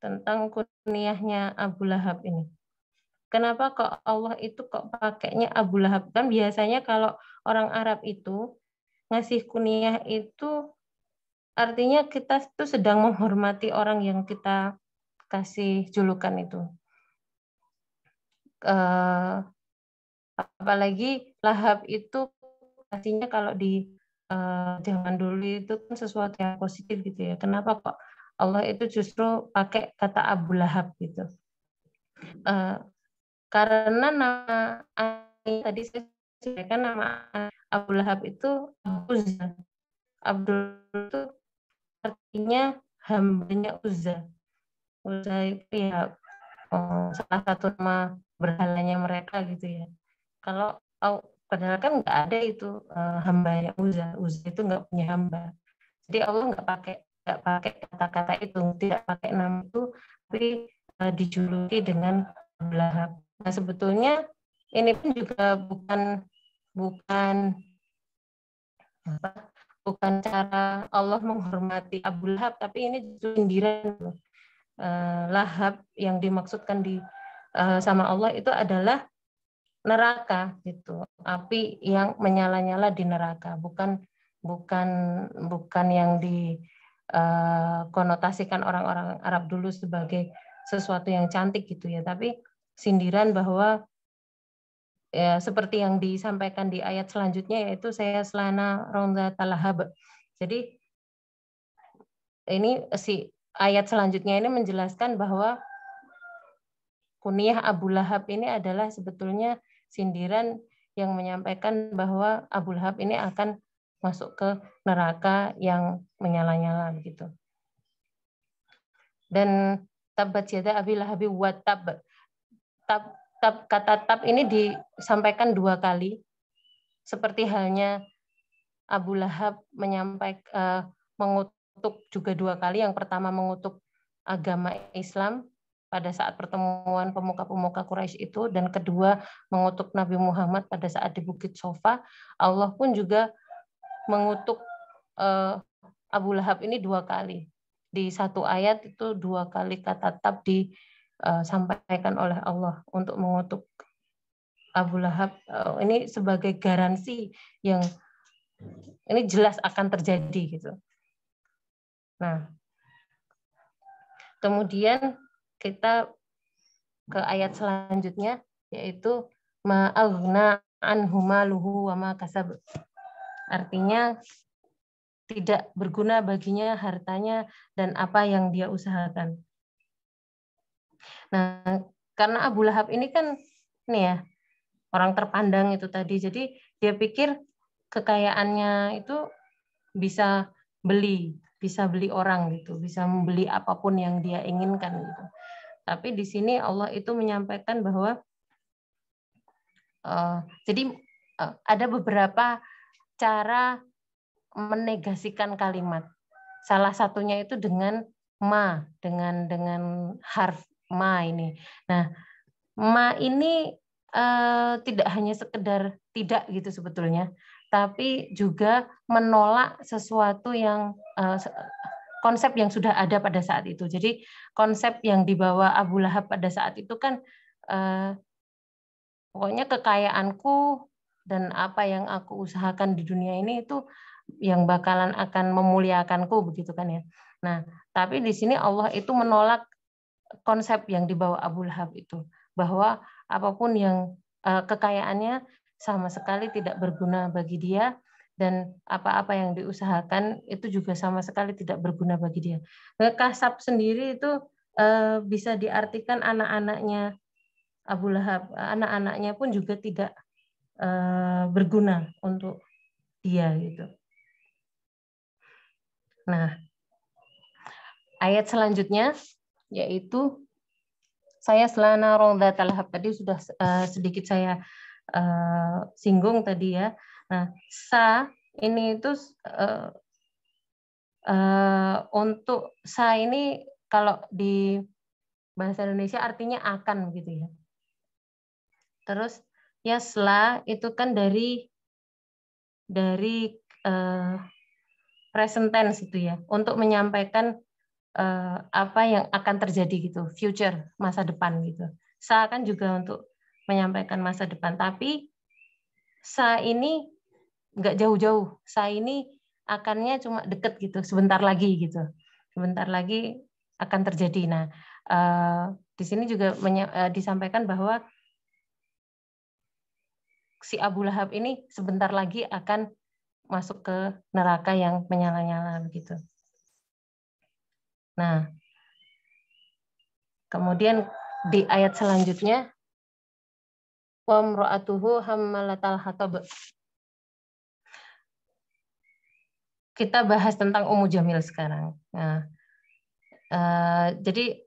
Tentang kuniahnya Abu Lahab ini. Kenapa kok Allah itu kok pakainya Abu Lahab? Kan biasanya kalau orang Arab itu ngasih kuniah itu artinya kita itu sedang menghormati orang yang kita kasih julukan itu. Eh, apalagi Lahab itu artinya kalau di uh, zaman dulu itu kan sesuatu yang positif gitu ya. Kenapa kok Allah itu justru pakai kata Abu Lahab gitu? Uh, karena nama tadi saya sampaikan nama Abu Lahab itu Uzza. Abdul itu artinya hambanya Uzza. Uzza itu ya eh, salah satu nama berhalanya mereka gitu ya. Kalau padahal kan nggak ada itu uh, hamba yang uza uza itu nggak punya hamba jadi Allah nggak pakai nggak pakai kata-kata itu tidak pakai nama itu tapi uh, dijuluki dengan belahap nah sebetulnya ini pun juga bukan bukan apa, bukan cara Allah menghormati Abu Lahab tapi ini sindiran uh, Lahab yang dimaksudkan di sama Allah itu adalah neraka gitu api yang menyala-nyala di neraka bukan bukan bukan yang dikonotasikan eh, konotasikan orang-orang Arab dulu sebagai sesuatu yang cantik gitu ya tapi sindiran bahwa ya, seperti yang disampaikan di ayat selanjutnya yaitu saya selana rongga talahab jadi ini si ayat selanjutnya ini menjelaskan bahwa kuniah Abu Lahab ini adalah sebetulnya sindiran yang menyampaikan bahwa Abu Lahab ini akan masuk ke neraka yang menyala-nyala begitu. Dan tabat jadah Abi Lahabi wa tab. tab. Tab kata tab ini disampaikan dua kali seperti halnya Abu Lahab menyampaikan eh, mengutuk juga dua kali. Yang pertama mengutuk agama Islam pada saat pertemuan pemuka-pemuka Quraisy itu dan kedua mengutuk Nabi Muhammad pada saat di Bukit Sofa, Allah pun juga mengutuk uh, Abu Lahab ini dua kali. Di satu ayat itu dua kali kata tab disampaikan eh, oleh Allah untuk mengutuk Abu Lahab. Eh, ini sebagai garansi yang ini jelas akan terjadi gitu. Nah, kemudian kita ke ayat selanjutnya yaitu ma'aghna anhuma luhu wa ma kasab. Artinya tidak berguna baginya hartanya dan apa yang dia usahakan. Nah, karena Abu Lahab ini kan nih ya, orang terpandang itu tadi. Jadi dia pikir kekayaannya itu bisa beli, bisa beli orang gitu, bisa membeli apapun yang dia inginkan gitu. Tapi di sini Allah itu menyampaikan bahwa uh, jadi uh, ada beberapa cara menegasikan kalimat. Salah satunya itu dengan ma, dengan dengan harf ma ini. Nah, ma ini uh, tidak hanya sekedar tidak gitu sebetulnya, tapi juga menolak sesuatu yang uh, konsep yang sudah ada pada saat itu. Jadi konsep yang dibawa Abu Lahab pada saat itu kan eh, pokoknya kekayaanku dan apa yang aku usahakan di dunia ini itu yang bakalan akan memuliakanku begitu kan ya. Nah, tapi di sini Allah itu menolak konsep yang dibawa Abu Lahab itu bahwa apapun yang eh, kekayaannya sama sekali tidak berguna bagi dia dan apa-apa yang diusahakan itu juga sama sekali tidak berguna bagi dia. Eh, Kasab sendiri itu eh, bisa diartikan anak-anaknya Abu Lahab, anak-anaknya pun juga tidak eh, berguna untuk dia gitu. Nah, ayat selanjutnya yaitu saya selana rongda Talahab tadi sudah sedikit saya singgung tadi ya Nah, sa ini itu uh, uh, untuk sa ini kalau di bahasa Indonesia artinya akan gitu ya. Terus yasla itu kan dari dari uh, present tense itu ya, untuk menyampaikan uh, apa yang akan terjadi gitu, future, masa depan gitu. Sa kan juga untuk menyampaikan masa depan, tapi sa ini nggak jauh-jauh saya ini akannya cuma deket gitu sebentar lagi gitu sebentar lagi akan terjadi nah uh, di sini juga uh, disampaikan bahwa si Abu Lahab ini sebentar lagi akan masuk ke neraka yang menyala-nyala begitu. Nah, kemudian di ayat selanjutnya wa hammalatal hatab kita bahas tentang Umu Jamil sekarang. Nah, uh, jadi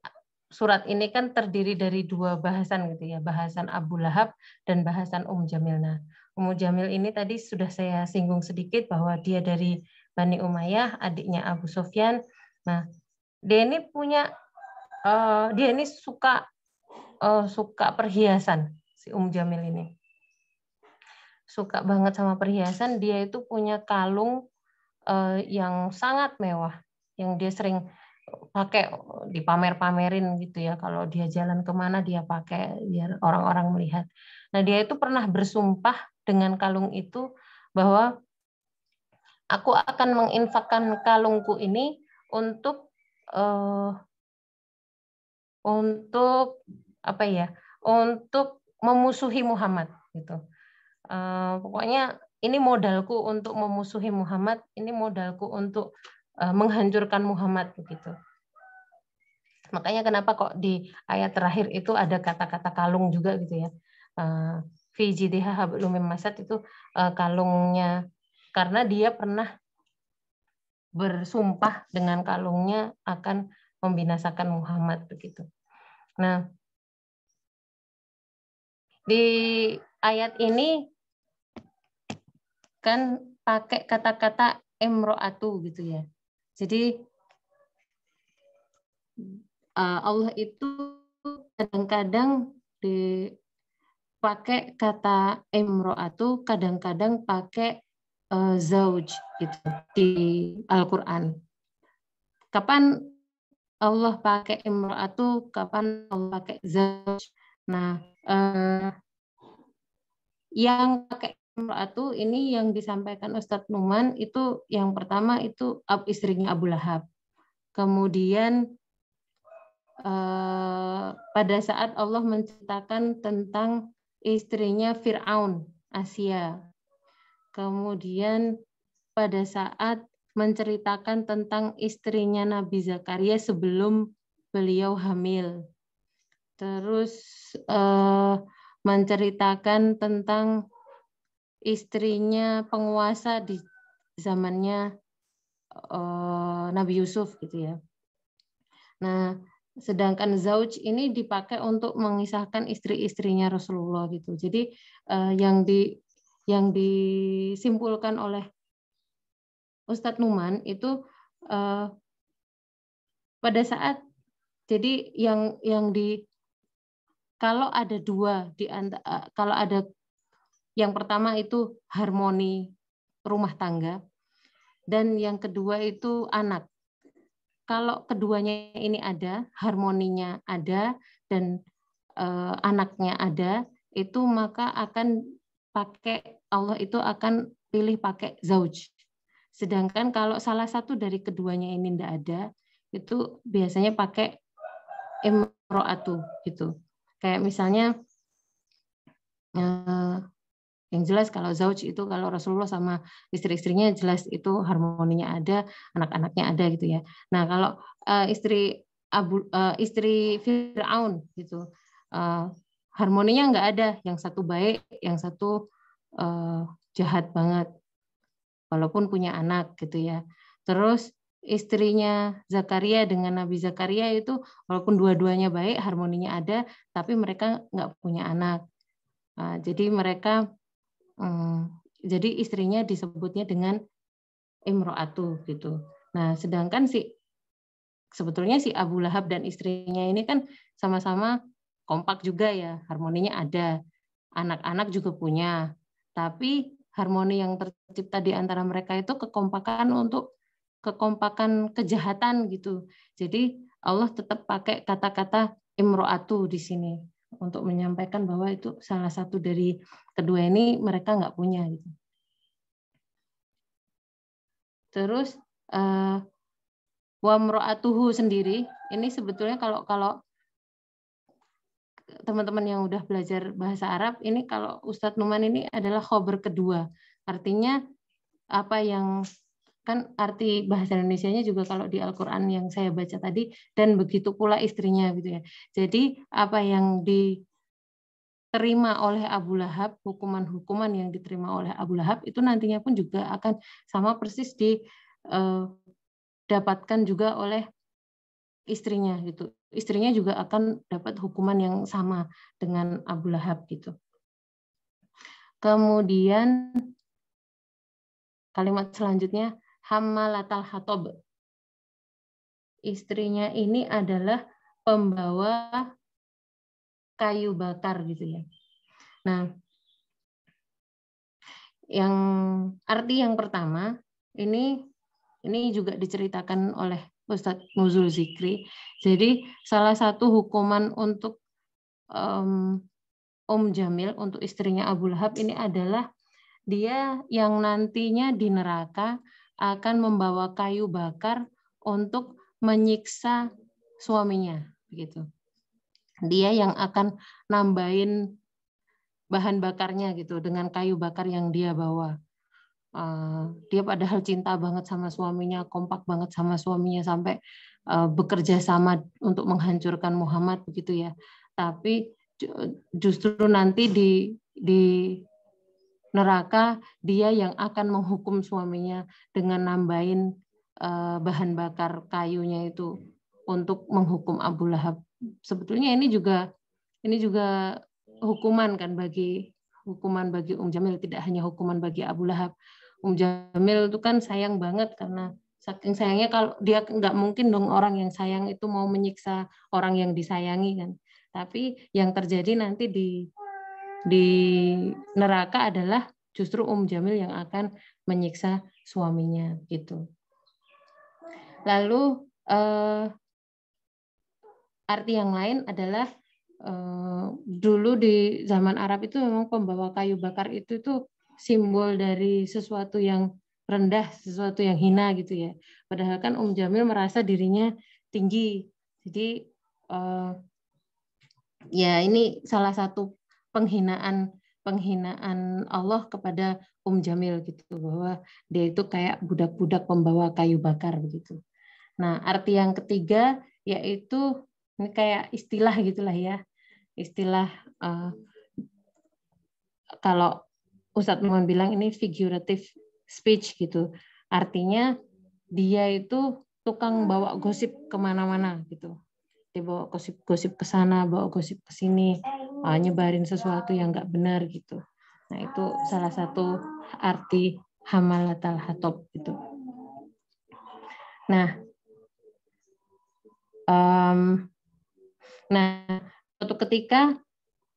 surat ini kan terdiri dari dua bahasan gitu ya, bahasan Abu Lahab dan bahasan Umu Jamil. Nah, Umu Jamil ini tadi sudah saya singgung sedikit bahwa dia dari Bani Umayyah, adiknya Abu Sofyan. Nah, dia ini punya, uh, dia ini suka uh, suka perhiasan si Umu Jamil ini. Suka banget sama perhiasan, dia itu punya kalung Eh, yang sangat mewah, yang dia sering pakai dipamer-pamerin gitu ya kalau dia jalan kemana dia pakai biar orang-orang melihat. Nah dia itu pernah bersumpah dengan kalung itu bahwa aku akan menginfakkan kalungku ini untuk uh, untuk apa ya untuk memusuhi Muhammad gitu. uh, pokoknya ini modalku untuk memusuhi Muhammad, ini modalku untuk eh, menghancurkan Muhammad begitu. Makanya kenapa kok di ayat terakhir itu ada kata-kata kalung juga gitu ya. Eh, Fijidha belum hablum masat itu eh, kalungnya karena dia pernah bersumpah dengan kalungnya akan membinasakan Muhammad begitu. Nah, di ayat ini kan pakai kata-kata emroatu gitu ya. Jadi eh, Allah itu kadang-kadang dipakai kata emroatu, kadang-kadang pakai eh, zauj gitu di Al-Qur'an. Kapan Allah pakai emroatu, kapan Allah pakai zauj. Nah, eh, yang pakai Atu ini yang disampaikan Ustadz Numan itu yang pertama itu istrinya Abu Lahab. Kemudian eh, pada saat Allah menceritakan tentang istrinya Fir'aun, Asia. Kemudian pada saat menceritakan tentang istrinya Nabi Zakaria sebelum beliau hamil. Terus eh, menceritakan tentang istrinya penguasa di zamannya eh, Nabi Yusuf gitu ya. Nah, sedangkan zauj ini dipakai untuk mengisahkan istri-istrinya Rasulullah gitu. Jadi eh, yang di yang disimpulkan oleh Ustadz Numan itu eh, pada saat jadi yang yang di kalau ada dua di antara kalau ada yang pertama itu harmoni rumah tangga dan yang kedua itu anak. Kalau keduanya ini ada, harmoninya ada dan e, anaknya ada, itu maka akan pakai Allah itu akan pilih pakai zauj. Sedangkan kalau salah satu dari keduanya ini tidak ada, itu biasanya pakai imro'atu gitu. Kayak misalnya eh, yang jelas kalau zauj itu kalau Rasulullah sama istri-istrinya jelas itu harmoninya ada, anak-anaknya ada gitu ya. Nah, kalau eh, istri Abu uh, istri Firaun gitu. Eh, harmoninya nggak ada, yang satu baik, yang satu jahat banget. Walaupun punya anak gitu ya. Terus istrinya Zakaria dengan Nabi Zakaria itu walaupun dua-duanya baik harmoninya ada tapi mereka nggak punya anak jadi mereka Eh, jadi istrinya disebutnya dengan imro'atu gitu. Nah, sedangkan si sebetulnya si Abu Lahab dan istrinya ini kan sama-sama kompak juga ya, harmoninya ada. Anak-anak juga punya. Tapi harmoni yang tercipta di antara mereka itu kekompakan untuk kekompakan kejahatan gitu. Jadi Allah tetap pakai kata-kata imro'atu di sini untuk menyampaikan bahwa itu salah satu dari kedua ini mereka nggak punya gitu. Terus uh, eh, wamroatuhu sendiri ini sebetulnya kalau kalau teman-teman yang udah belajar bahasa Arab ini kalau Ustadz Numan ini adalah khobar kedua artinya apa yang kan arti bahasa Indonesia-nya juga kalau di Al-Qur'an yang saya baca tadi dan begitu pula istrinya gitu ya. Jadi apa yang diterima oleh Abu Lahab, hukuman-hukuman yang diterima oleh Abu Lahab itu nantinya pun juga akan sama persis didapatkan eh, juga oleh istrinya gitu. Istrinya juga akan dapat hukuman yang sama dengan Abu Lahab gitu. Kemudian kalimat selanjutnya hamalatal Hatob. Istrinya ini adalah pembawa kayu bakar gitu ya. Nah, yang arti yang pertama ini ini juga diceritakan oleh Ustadz Muzul Zikri. Jadi salah satu hukuman untuk um, Om Jamil untuk istrinya Abu Lahab ini adalah dia yang nantinya di neraka akan membawa kayu bakar untuk menyiksa suaminya begitu. Dia yang akan nambahin bahan bakarnya gitu dengan kayu bakar yang dia bawa. Uh, dia padahal cinta banget sama suaminya, kompak banget sama suaminya sampai uh, bekerja sama untuk menghancurkan Muhammad begitu ya. Tapi justru nanti di di neraka dia yang akan menghukum suaminya dengan nambahin uh, bahan bakar kayunya itu untuk menghukum Abu Lahab. Sebetulnya ini juga ini juga hukuman kan bagi hukuman bagi Um Jamil tidak hanya hukuman bagi Abu Lahab. Um Jamil itu kan sayang banget karena saking sayangnya kalau dia nggak mungkin dong orang yang sayang itu mau menyiksa orang yang disayangi kan. Tapi yang terjadi nanti di di neraka adalah justru Um Jamil yang akan menyiksa suaminya gitu. Lalu eh, arti yang lain adalah eh, dulu di zaman Arab itu memang pembawa kayu bakar itu itu simbol dari sesuatu yang rendah, sesuatu yang hina gitu ya. Padahal kan Um Jamil merasa dirinya tinggi. Jadi eh, ya ini salah satu penghinaan penghinaan Allah kepada Um Jamil gitu bahwa dia itu kayak budak-budak pembawa kayu bakar begitu. Nah, arti yang ketiga yaitu ini kayak istilah gitulah ya. Istilah uh, kalau Ustadz Muhammad bilang ini figurative speech gitu. Artinya dia itu tukang bawa gosip kemana-mana gitu. Dia bawa gosip-gosip ke sana, bawa gosip ke sini uh, nyebarin sesuatu yang nggak benar gitu. Nah itu salah satu arti hamalatal hatob itu. Nah, um, nah suatu ketika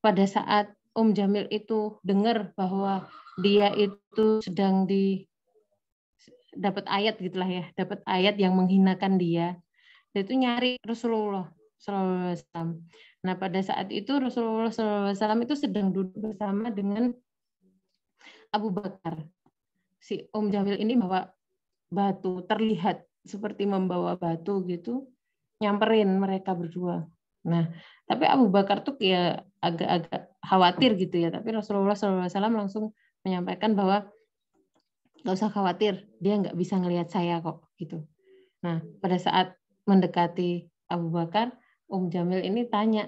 pada saat Om Jamil itu dengar bahwa dia itu sedang di dapat ayat gitulah ya, dapat ayat yang menghinakan dia. Dia itu nyari Rasulullah Nah pada saat itu Rasulullah SAW itu sedang duduk bersama dengan Abu Bakar. Si Om Jamil ini bawa batu, terlihat seperti membawa batu gitu, nyamperin mereka berdua. Nah, tapi Abu Bakar tuh ya agak-agak khawatir gitu ya. Tapi Rasulullah SAW langsung menyampaikan bahwa nggak usah khawatir, dia nggak bisa ngelihat saya kok gitu. Nah, pada saat mendekati Abu Bakar, Om Jamil ini tanya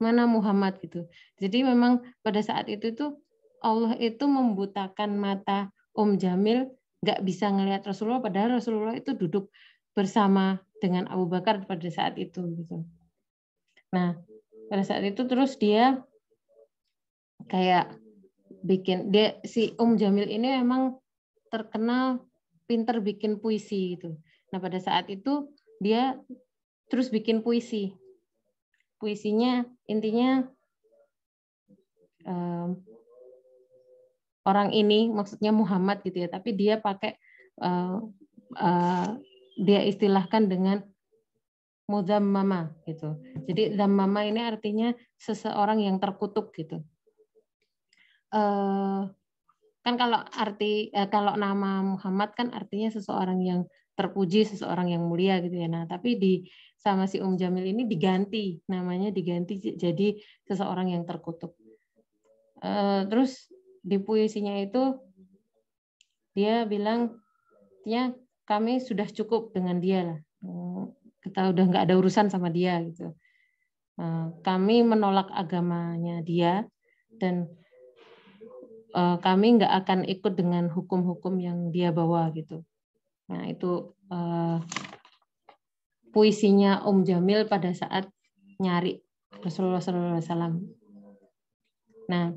mana Muhammad gitu. Jadi memang pada saat itu tuh Allah itu membutakan mata Om Jamil nggak bisa ngelihat Rasulullah padahal Rasulullah itu duduk bersama dengan Abu Bakar pada saat itu gitu. Nah, pada saat itu terus dia kayak bikin dia si Om Jamil ini emang terkenal pinter bikin puisi gitu. Nah, pada saat itu dia terus bikin puisi. Puisinya intinya um, orang ini maksudnya Muhammad gitu ya, tapi dia pakai uh, uh, dia istilahkan dengan mama gitu. Jadi mama ini artinya seseorang yang terkutuk gitu. Uh, kan kalau arti uh, kalau nama Muhammad kan artinya seseorang yang terpuji, seseorang yang mulia gitu ya. Nah, tapi di sama si Um Jamil ini diganti namanya diganti jadi seseorang yang terkutuk. Eh, terus di puisinya itu dia bilang ya kami sudah cukup dengan dia lah hmm, kita udah nggak ada urusan sama dia gitu eh, kami menolak agamanya dia dan eh, kami nggak akan ikut dengan hukum-hukum yang dia bawa gitu nah itu puisinya Om Jamil pada saat hmm. nyari Rasulullah sallallahu alaihi wasallam Nah,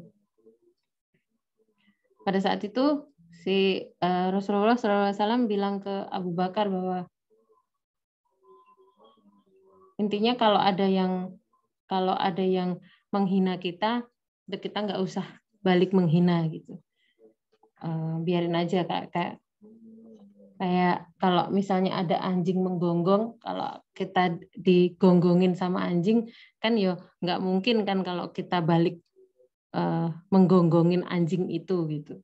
pada saat itu si eh, rasulullah sallallahu alaihi wasallam bilang ke Abu Bakar bahwa intinya kalau ada yang kalau ada yang menghina kita, kita nggak usah balik menghina gitu. Eh, biarin aja kak kayak kalau misalnya ada anjing menggonggong kalau kita digonggongin sama anjing kan yo nggak mungkin kan kalau kita balik uh, menggonggongin anjing itu gitu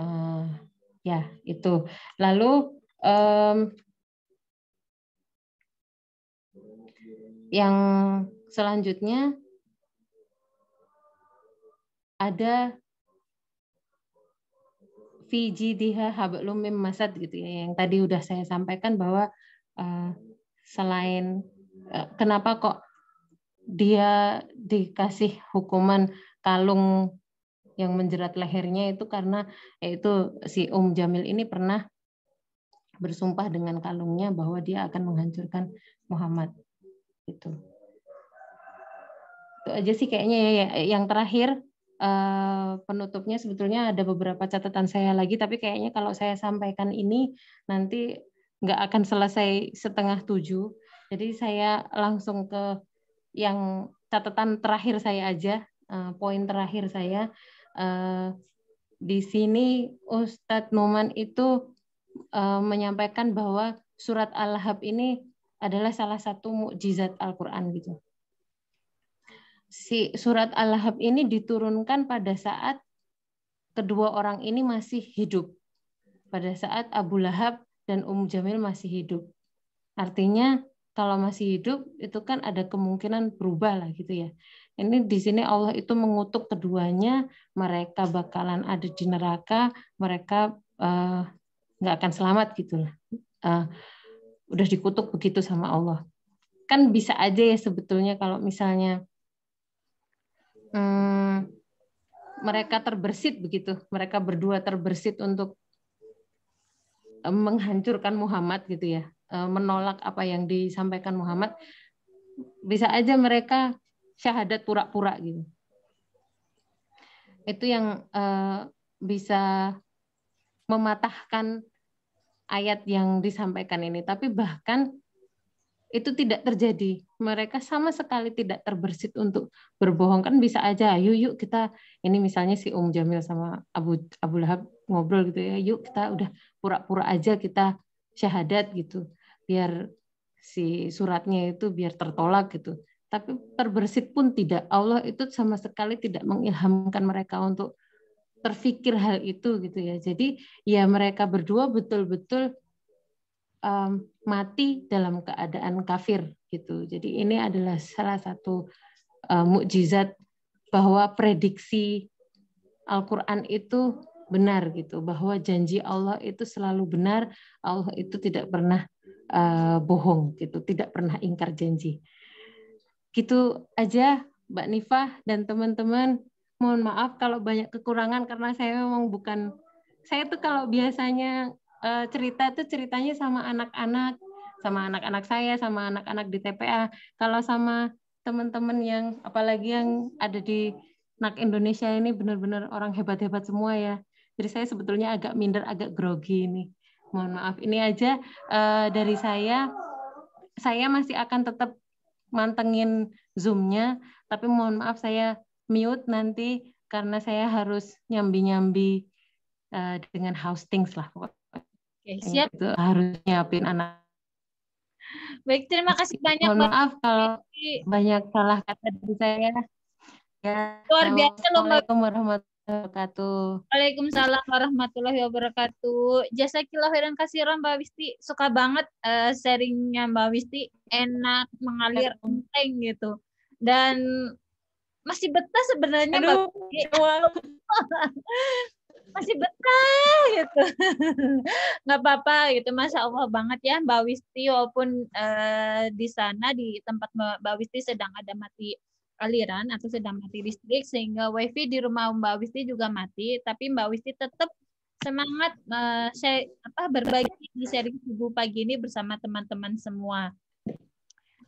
uh, ya itu lalu um, yang selanjutnya ada VJ diha hablum masad gitu ya yang tadi udah saya sampaikan bahwa uh, selain uh, kenapa kok dia dikasih hukuman kalung yang menjerat lehernya itu karena yaitu si Om um Jamil ini pernah bersumpah dengan kalungnya bahwa dia akan menghancurkan Muhammad. Itu. Itu aja sih kayaknya ya, ya yang terakhir Eh, penutupnya sebetulnya ada beberapa catatan saya lagi, tapi kayaknya kalau saya sampaikan ini nanti nggak akan selesai setengah tujuh. Jadi saya langsung ke yang catatan terakhir saya aja, eh, poin terakhir saya. Eh, di sini Ustadz Numan itu menyampaikan bahwa surat al hab ini adalah salah satu mukjizat Al-Quran gitu si surat Al-Lahab ini diturunkan pada saat kedua orang ini masih hidup. Pada saat Abu Lahab dan Um Jamil masih hidup. Artinya kalau masih hidup itu kan ada kemungkinan berubah lah gitu ya. Ini di sini Allah itu mengutuk keduanya, mereka bakalan ada di neraka, mereka eh, nggak uh, akan selamat gitulah. Uh, eh, udah dikutuk begitu sama Allah. Kan bisa aja ya sebetulnya kalau misalnya hmm, mereka terbersit begitu, mereka berdua terbersit untuk eh, menghancurkan Muhammad gitu ya, eh, menolak apa yang disampaikan Muhammad, bisa aja mereka syahadat pura-pura gitu. Itu yang bisa mematahkan ayat yang disampaikan ini. Tapi bahkan itu tidak terjadi. Mereka sama sekali tidak terbersit untuk berbohong kan bisa aja. Yuk yuk kita ini misalnya si Um Jamil sama Abu Abu Lahab ngobrol gitu ya. Yuk kita udah pura-pura aja kita syahadat gitu. Biar si suratnya itu biar tertolak gitu. Tapi terbersit pun tidak. Allah itu sama sekali tidak mengilhamkan mereka untuk terfikir hal itu gitu ya. Jadi ya mereka berdua betul-betul um, mati dalam keadaan kafir gitu. Jadi ini adalah salah satu uh, mukjizat bahwa prediksi Al-Qur'an itu benar gitu, bahwa janji Allah itu selalu benar, Allah itu tidak pernah uh, bohong gitu, tidak pernah ingkar janji. Gitu aja Mbak Nifah dan teman-teman. Mohon maaf kalau banyak kekurangan karena saya memang bukan saya tuh kalau biasanya uh, cerita itu ceritanya sama anak-anak, sama anak-anak saya, sama anak-anak di TPA. Kalau sama teman-teman yang apalagi yang ada di Nak Indonesia ini benar-benar orang hebat-hebat semua ya. Jadi saya sebetulnya agak minder, agak grogi ini. Mohon maaf. Ini aja uh, dari saya. Saya masih akan tetap mantengin Zoom-nya, tapi mohon maaf saya mute nanti karena saya harus nyambi-nyambi uh, dengan hosting lah. Oke, siap. Itu harus nyiapin anak. Baik, terima kasih banyak. Mohon maaf kalau banyak salah kata dari saya. Ya, Luar biasa loh Mbak. warahmatullahi wabarakatuh. Waalaikumsalam warahmatullahi wabarakatuh. Jasa kilah dan kasiran Mbak Wisti. Suka banget uh, sharingnya Mbak Wisti. Enak, mengalir, enteng gitu. Dan masih betah sebenarnya Aduh, Mbak Wisti. Ya masih betah gitu nggak apa-apa gitu masa allah banget ya mbak Wisti walaupun uh, di sana di tempat mbak Wisti sedang ada mati aliran atau sedang mati listrik sehingga wifi di rumah mbak Wisti juga mati tapi mbak Wisti tetap semangat uh, eh, saya apa berbagi di sharing subuh pagi ini bersama teman-teman semua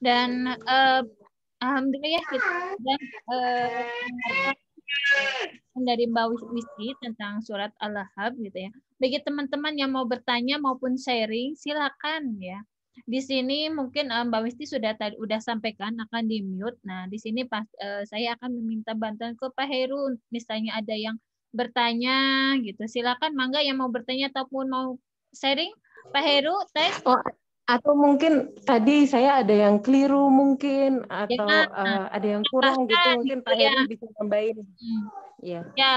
dan uh, alhamdulillah ya, kita dan uh, dari Mbak Wisi tentang surat Al-Lahab gitu ya. Bagi teman-teman yang mau bertanya maupun sharing, silakan ya. Di sini mungkin eh, Mbak Wisti sudah tadi udah sampaikan akan di mute. Nah, di sini pas eh, saya akan meminta bantuan ke Pak Heru misalnya ada yang bertanya gitu. Silakan mangga yang mau bertanya ataupun mau sharing Pak Heru, teh. Oh, atau mungkin tadi saya ada yang keliru mungkin atau ya, uh, ada yang kurang gitu mungkin gitu Pak ya. Heri bisa tambahin. Hmm. Ya. ya.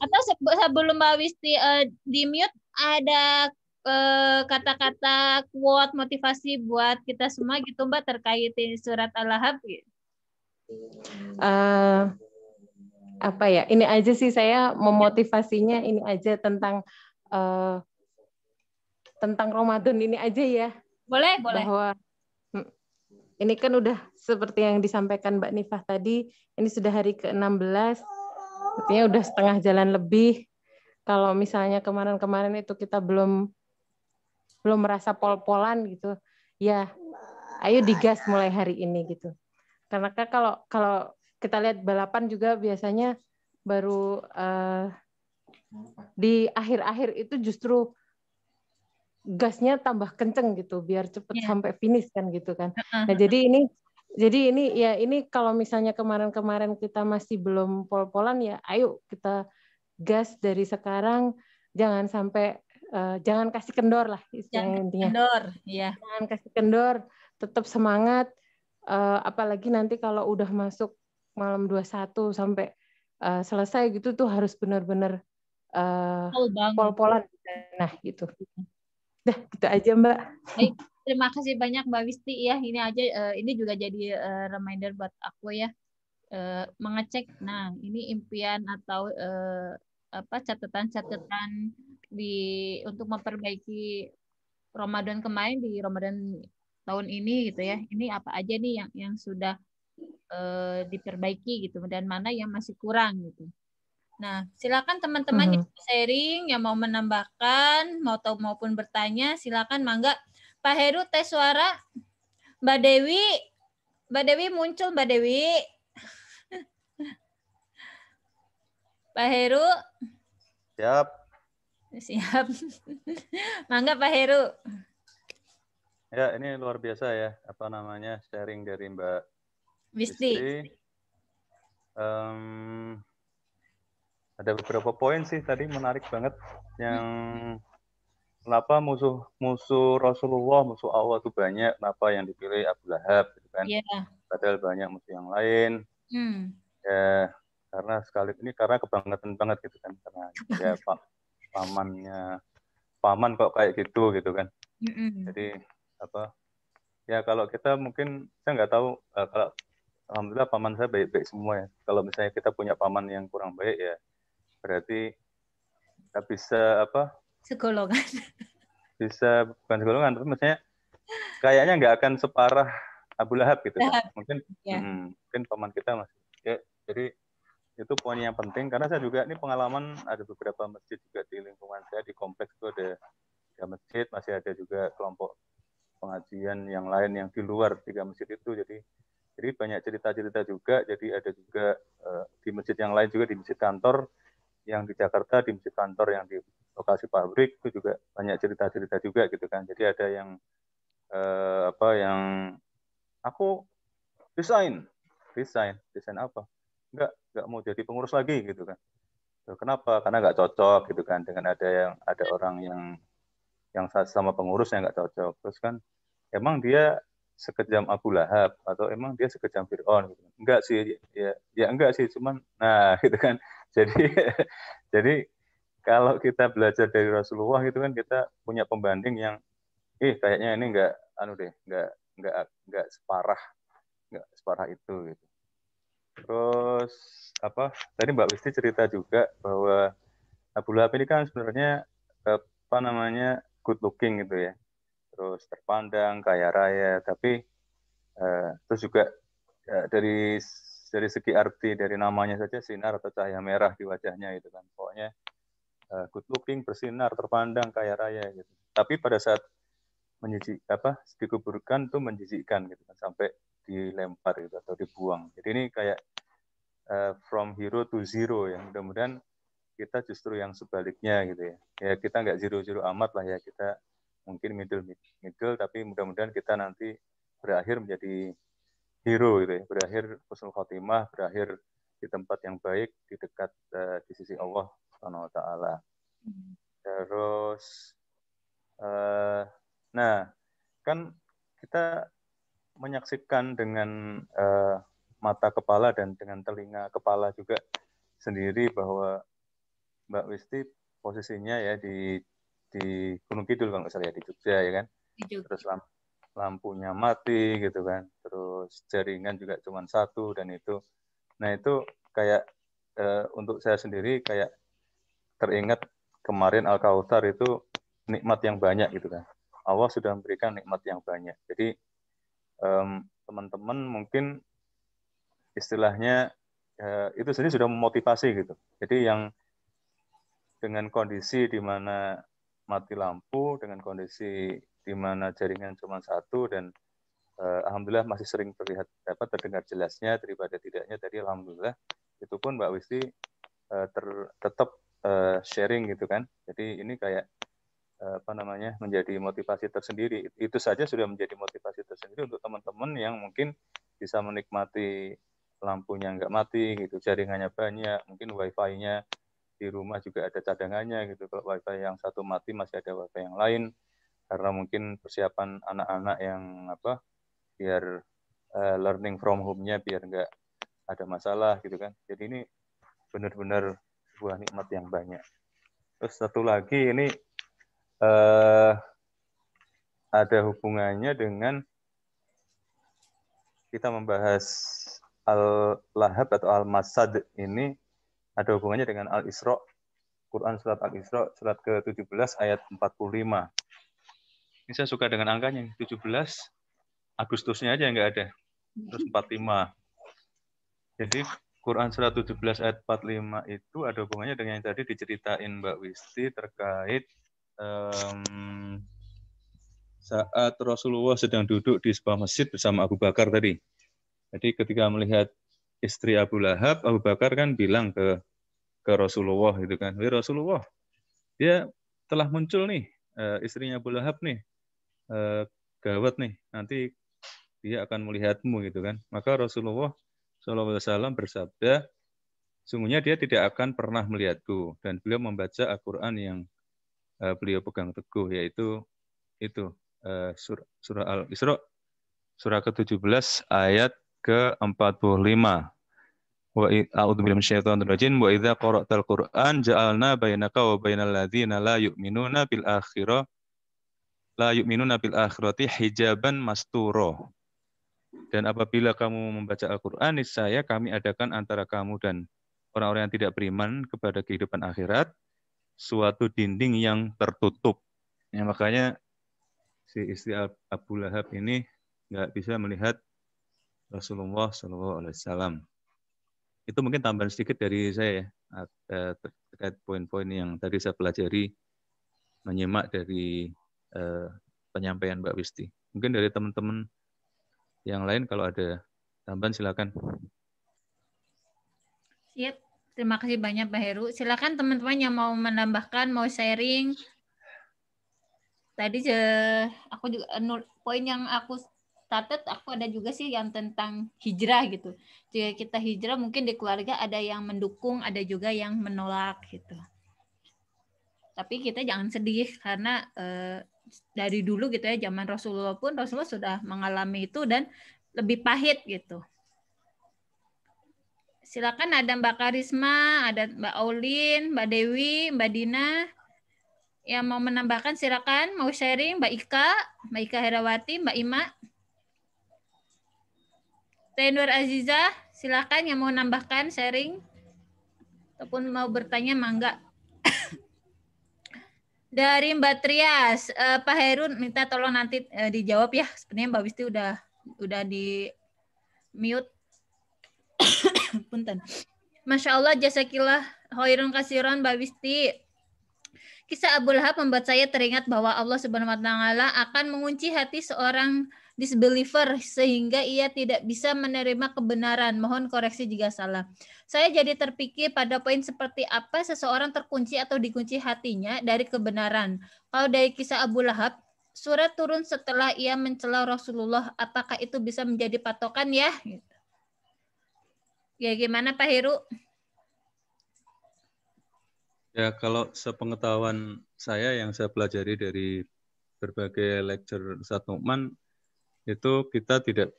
Atau sebelum Mbak Wisti uh, di mute ada eh, kata-kata uh, quote motivasi buat kita semua gitu Mbak terkait surat Al-Lahab gitu. Uh, apa ya? Ini aja sih saya memotivasinya ini aja tentang uh, tentang Ramadan ini aja ya. Boleh, boleh. Bahwa hmm, ini kan udah seperti yang disampaikan Mbak Nifah tadi, ini sudah hari ke-16, artinya udah setengah jalan lebih. Kalau misalnya kemarin-kemarin itu kita belum belum merasa pol-polan gitu, ya ayo digas mulai hari ini gitu. Karena kan kalau kalau kita lihat balapan juga biasanya baru uh, di akhir-akhir itu justru gasnya tambah kenceng gitu biar cepet yeah. sampai finish kan gitu kan. Nah jadi ini jadi ini ya ini kalau misalnya kemarin-kemarin kita masih belum pol-polan ya ayo kita gas dari sekarang jangan sampai uh, jangan kasih kendor lah jangan intinya. Kendor, ya. Jangan kasih kendor, tetap semangat uh, apalagi nanti kalau udah masuk malam 21 sampai uh, selesai gitu tuh harus benar-benar uh, pol-polan. Nah, gitu. Iya. Dah, gitu aja Mbak. Baik, terima kasih banyak Mbak Wisti ya. Ini aja eh, ini juga jadi eh, reminder buat aku ya. Eh, mengecek nah ini impian atau apa catatan-catatan di untuk memperbaiki Ramadan kemarin di Ramadan tahun ini gitu ya. Ini apa aja nih yang yang sudah diperbaiki gitu dan mana yang masih kurang gitu. Nah, silakan teman-teman uh-huh. yang sharing, yang mau menambahkan, mau tahu maupun bertanya, silakan mangga. Pak Heru, tes suara. Mbak Dewi, Mbak Dewi muncul, Mbak Dewi. Pak Heru. Siap. Siap. mangga Pak Heru. Ya, ini luar biasa ya. Apa namanya, sharing dari Mbak Misti Um, ada beberapa poin sih tadi menarik banget yang kenapa musuh musuh Rasulullah musuh Allah tuh banyak kenapa yang dipilih Abu Lahab gitu kan yeah. padahal banyak musuh yang lain hmm. ya karena sekali ini karena kebangetan banget gitu kan karena ya pak pamannya paman kok kayak gitu gitu kan mm jadi apa ya kalau kita mungkin saya nggak tahu uh, kalau alhamdulillah paman saya baik-baik semua ya kalau misalnya kita punya paman yang kurang baik ya berarti kita bisa apa? Segolongan. Bisa bukan segolongan, tapi maksudnya kayaknya nggak akan separah Abu Lahab gitu. Kan? Lahab. Mungkin ya. hmm, mungkin paman kita masih. Ya, jadi itu poin yang penting karena saya juga ini pengalaman ada beberapa masjid juga di lingkungan saya di kompleks itu ada tiga masjid masih ada juga kelompok pengajian yang lain yang di luar tiga masjid itu jadi jadi banyak cerita-cerita juga jadi ada juga uh, di masjid yang lain juga di masjid kantor yang di Jakarta di masjid kantor yang di lokasi pabrik itu juga banyak cerita-cerita juga gitu kan jadi ada yang eh, apa yang aku desain desain desain apa Enggak, enggak mau jadi pengurus lagi gitu kan kenapa karena nggak cocok gitu kan dengan ada yang ada orang yang yang sama pengurusnya nggak cocok terus kan emang dia sekejam Abu Lahab atau emang dia sekejam Fir'aun gitu. enggak kan? sih ya ya enggak sih cuman nah gitu kan jadi jadi kalau kita belajar dari Rasulullah gitu kan kita punya pembanding yang ih eh, kayaknya ini enggak anu deh enggak enggak enggak separah enggak separah itu gitu. Terus apa? Tadi Mbak Wisti cerita juga bahwa Abu Lahab ini kan sebenarnya apa namanya good looking gitu ya. Terus terpandang, kaya raya, tapi eh, terus juga eh, dari dari segi arti dari namanya saja sinar atau cahaya merah di wajahnya itu kan. Pokoknya uh, good looking, bersinar, terpandang, kaya raya gitu. Tapi pada saat menjijik apa dikuburkan tuh menjijikkan gitu kan sampai dilempar gitu atau dibuang. Jadi ini kayak uh, from hero to zero ya. Mudah-mudahan kita justru yang sebaliknya gitu ya. Ya kita nggak zero-zero amat lah ya kita mungkin middle middle tapi mudah-mudahan kita nanti berakhir menjadi hero gitu ya berakhir husnul khotimah berakhir di tempat yang baik di dekat uh, di sisi Allah Subhanahu wa taala. Terus uh, nah, kan kita menyaksikan dengan uh, mata kepala dan dengan telinga kepala juga sendiri bahwa Mbak Wisti posisinya ya di di Gunung Kidul kalau nggak ya di Jogja ya kan. Di Jogja. Terus lampunya mati gitu kan terus jaringan juga cuma satu dan itu nah itu kayak e, untuk saya sendiri kayak teringat kemarin al kautsar itu nikmat yang banyak gitu kan Allah sudah memberikan nikmat yang banyak jadi teman-teman mungkin istilahnya e, itu sendiri sudah memotivasi gitu jadi yang dengan kondisi di mana mati lampu dengan kondisi di mana jaringan cuma satu dan eh, alhamdulillah masih sering terlihat dapat terdengar jelasnya daripada tidaknya tadi alhamdulillah itu pun Mbak Wisti eh, ter, tetap eh, sharing gitu kan. Jadi ini kayak eh, apa namanya menjadi motivasi tersendiri. Itu saja sudah menjadi motivasi tersendiri untuk teman-teman yang mungkin bisa menikmati lampunya nggak mati gitu, jaringannya banyak, mungkin wifi-nya di rumah juga ada cadangannya gitu. Kalau wifi yang satu mati masih ada wifi yang lain karena mungkin persiapan anak-anak yang apa biar uh, learning from home-nya biar nggak ada masalah gitu kan. Jadi ini benar-benar sebuah nikmat yang banyak. Terus satu lagi ini uh, ada hubungannya dengan kita membahas Al-Lahab atau Al-Masad ini ada hubungannya dengan Al-Isra. Quran surat Al-Isra surat ke-17 ayat 45. Ini saya suka dengan angkanya, 17 Agustusnya aja nggak ada. Terus 45. Jadi Quran surah 17 ayat 45 itu ada hubungannya dengan yang tadi diceritain Mbak Wisti terkait um, saat Rasulullah sedang duduk di sebuah masjid bersama Abu Bakar tadi. Jadi ketika melihat istri Abu Lahab, Abu Bakar kan bilang ke ke Rasulullah itu kan, "Wahai Rasulullah, dia telah muncul nih eh, istrinya Abu Lahab nih. Eh, gawat nih, nanti dia akan melihatmu gitu kan. Maka Rasulullah SAW bersabda, sungguhnya dia tidak akan pernah melihatku. Dan beliau membaca Al-Quran yang eh, beliau pegang teguh, yaitu itu eh, surah, surah Al-Isra, surah ke-17 ayat ke-45. Wa a'udzubillahi minasyaitonir rajim wa idza qara'tal Qur'an ja'alna bainaka wa bainal ladzina la yu'minuna bil akhirah la yu'minuna bil akhirati hijaban masturo. Dan apabila kamu membaca Al-Qur'an, saya kami adakan antara kamu dan orang-orang yang tidak beriman kepada kehidupan akhirat suatu dinding yang tertutup. Ya, makanya si istri Abu Lahab ini nggak bisa melihat Rasulullah Shallallahu Alaihi Wasallam. Itu mungkin tambahan sedikit dari saya ya, eh, terkait poin-poin yang tadi saya pelajari menyimak dari eh, penyampaian Mbak Wisti. Mungkin dari teman-teman yang lain kalau ada tambahan silakan. Iya, Terima kasih banyak Pak Heru. Silakan teman-teman yang mau menambahkan, mau sharing. Tadi je, aku juga eh, poin yang aku catat aku ada juga sih yang tentang hijrah gitu. Jika kita hijrah mungkin di keluarga ada yang mendukung, ada juga yang menolak gitu. Tapi kita jangan sedih karena eh, dari dulu gitu ya zaman Rasulullah pun Rasulullah sudah mengalami itu dan lebih pahit gitu. Silakan ada Mbak Karisma, ada Mbak Aulin, Mbak Dewi, Mbak Dina yang mau menambahkan silakan mau sharing Mbak Ika, Mbak Ika Herawati, Mbak Ima. Tenur Aziza, silakan yang mau menambahkan sharing ataupun mau bertanya mangga. Dari Mbak Trias, uh, Pak Herun minta tolong nanti uh, dijawab ya. Sebenarnya Mbak Wisti udah udah di mute. Punten. Masya Allah jasa kilah hoirun kasiron Mbak Wisti. Kisah Abu Lahab membuat saya teringat bahwa Allah Subhanahu wa taala akan mengunci hati seorang disbeliever sehingga ia tidak bisa menerima kebenaran. Mohon koreksi jika salah. Saya jadi terpikir pada poin seperti apa seseorang terkunci atau dikunci hatinya dari kebenaran. Kalau dari kisah Abu Lahab, surat turun setelah ia mencela Rasulullah, apakah itu bisa menjadi patokan ya? Ya gimana Pak Heru? Ya kalau sepengetahuan saya yang saya pelajari dari berbagai lecture Ustadz itu kita tidak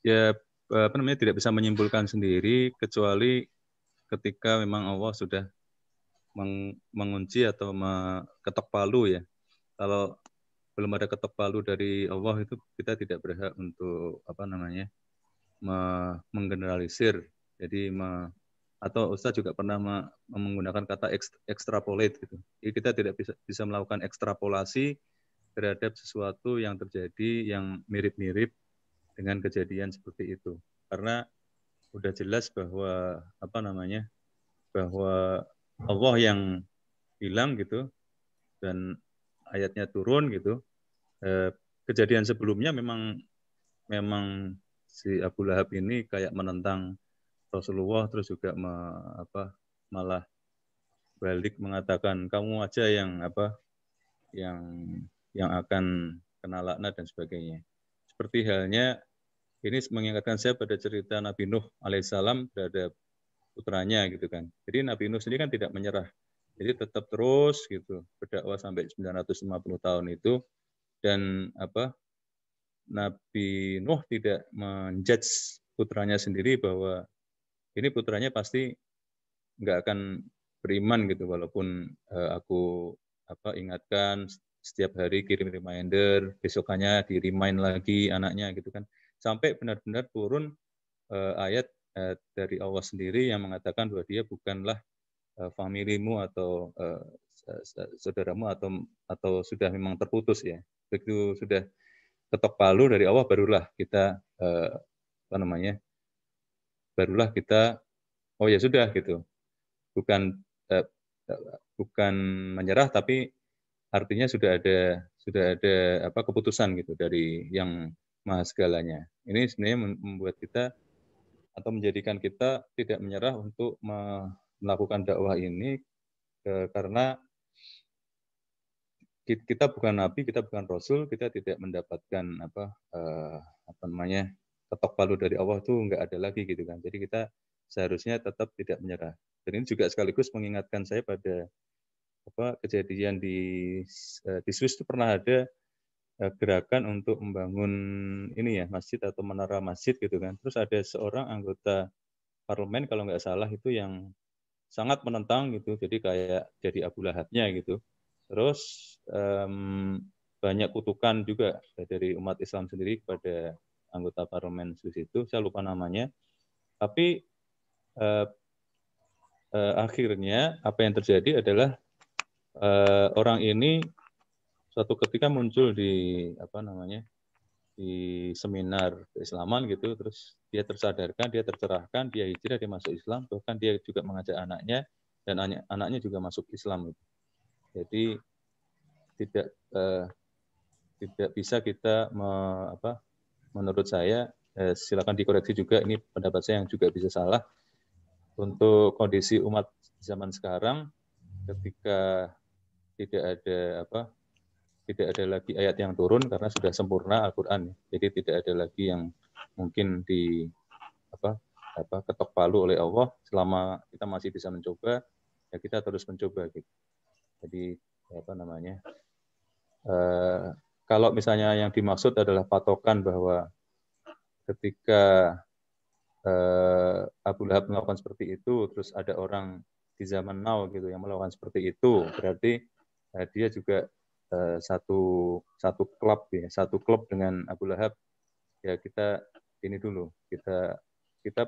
ya apa namanya tidak bisa menyimpulkan sendiri kecuali ketika memang Allah sudah meng, mengunci atau ketok palu ya. Kalau belum ada ketok palu dari Allah itu kita tidak berhak untuk apa namanya me, menggeneralisir. Jadi me, atau Ustaz juga pernah menggunakan kata ekstrapolate gitu. Jadi kita tidak bisa bisa melakukan ekstrapolasi terhadap sesuatu yang terjadi yang mirip-mirip dengan kejadian seperti itu. Karena sudah jelas bahwa apa namanya? bahwa Allah yang bilang gitu dan ayatnya turun gitu. Eh, kejadian sebelumnya memang memang si Abu Lahab ini kayak menentang Rasulullah terus juga me, apa malah balik mengatakan kamu aja yang apa yang yang akan kena laknat dan sebagainya. Seperti halnya ini mengingatkan saya pada cerita Nabi Nuh alaihissalam terhadap putranya gitu kan. Jadi Nabi Nuh sendiri kan tidak menyerah. Jadi tetap terus gitu berdakwah sampai 950 tahun itu dan apa Nabi Nuh tidak menjudge putranya sendiri bahwa ini putranya pasti nggak akan beriman gitu walaupun eh, aku apa ingatkan setiap hari kirim reminder, besokannya di remind lagi anaknya gitu kan. Sampai benar-benar turun uh, ayat uh, dari Allah sendiri yang mengatakan bahwa dia bukanlah uh, familimu atau uh, saudaramu atau atau sudah memang terputus ya. Begitu sudah ketok palu dari Allah barulah kita uh, apa namanya? barulah kita oh ya sudah gitu. Bukan uh, bukan menyerah tapi artinya sudah ada sudah ada apa keputusan gitu dari yang maha segalanya. Ini sebenarnya membuat kita atau menjadikan kita tidak menyerah untuk melakukan dakwah ini e, karena kita bukan nabi, kita bukan rasul, kita tidak mendapatkan apa e, apa namanya ketok palu dari Allah itu nggak ada lagi gitu kan. Jadi kita seharusnya tetap tidak menyerah. Dan ini juga sekaligus mengingatkan saya pada apa kejadian di eh, di Swiss itu pernah ada eh, gerakan untuk membangun ini ya masjid atau menara masjid gitu kan. Terus ada seorang anggota parlemen kalau nggak salah itu yang sangat menentang gitu. Jadi kayak jadi Abu Lahabnya gitu. Terus um, banyak kutukan juga dari umat Islam sendiri kepada anggota parlemen Swiss itu. Saya lupa namanya. Tapi uh, uh, akhirnya apa yang terjadi adalah eh, orang ini suatu ketika muncul di apa namanya di seminar keislaman gitu terus dia tersadarkan dia tercerahkan dia hijrah dia masuk Islam bahkan dia juga mengajak anaknya dan anak anaknya juga masuk Islam itu jadi tidak eh, tidak bisa kita me, apa menurut saya eh, silakan dikoreksi juga ini pendapat saya yang juga bisa salah untuk kondisi umat zaman sekarang ketika tidak ada apa tidak ada lagi ayat yang turun karena sudah sempurna Al-Qur'an. Ya. Jadi tidak ada lagi yang mungkin di apa apa ketok palu oleh Allah selama kita masih bisa mencoba ya kita terus mencoba gitu. Jadi apa namanya? Eh, kalau misalnya yang dimaksud adalah patokan bahwa ketika eh, Abu Lahab melakukan seperti itu, terus ada orang di zaman now gitu yang melakukan seperti itu, berarti Nah, dia juga uh, satu satu klub ya satu klub dengan Abu Lahab ya kita ini dulu kita kita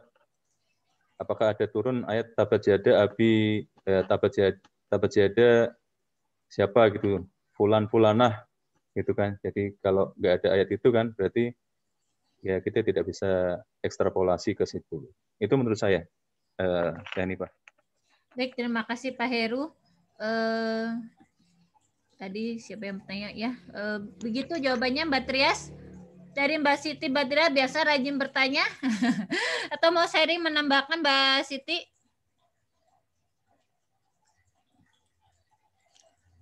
apakah ada turun ayat tabat jada abi eh, tabat jada, tabat jada siapa gitu fulan fulanah gitu kan jadi kalau nggak ada ayat itu kan berarti ya kita tidak bisa ekstrapolasi ke situ itu menurut saya eh, ini pak baik terima kasih pak Heru eh, Tadi siapa yang bertanya ya? E, begitu jawabannya Mbak Trias. Dari Mbak Siti Mbak Trias biasa rajin bertanya. Atau mau sharing menambahkan Mbak Siti?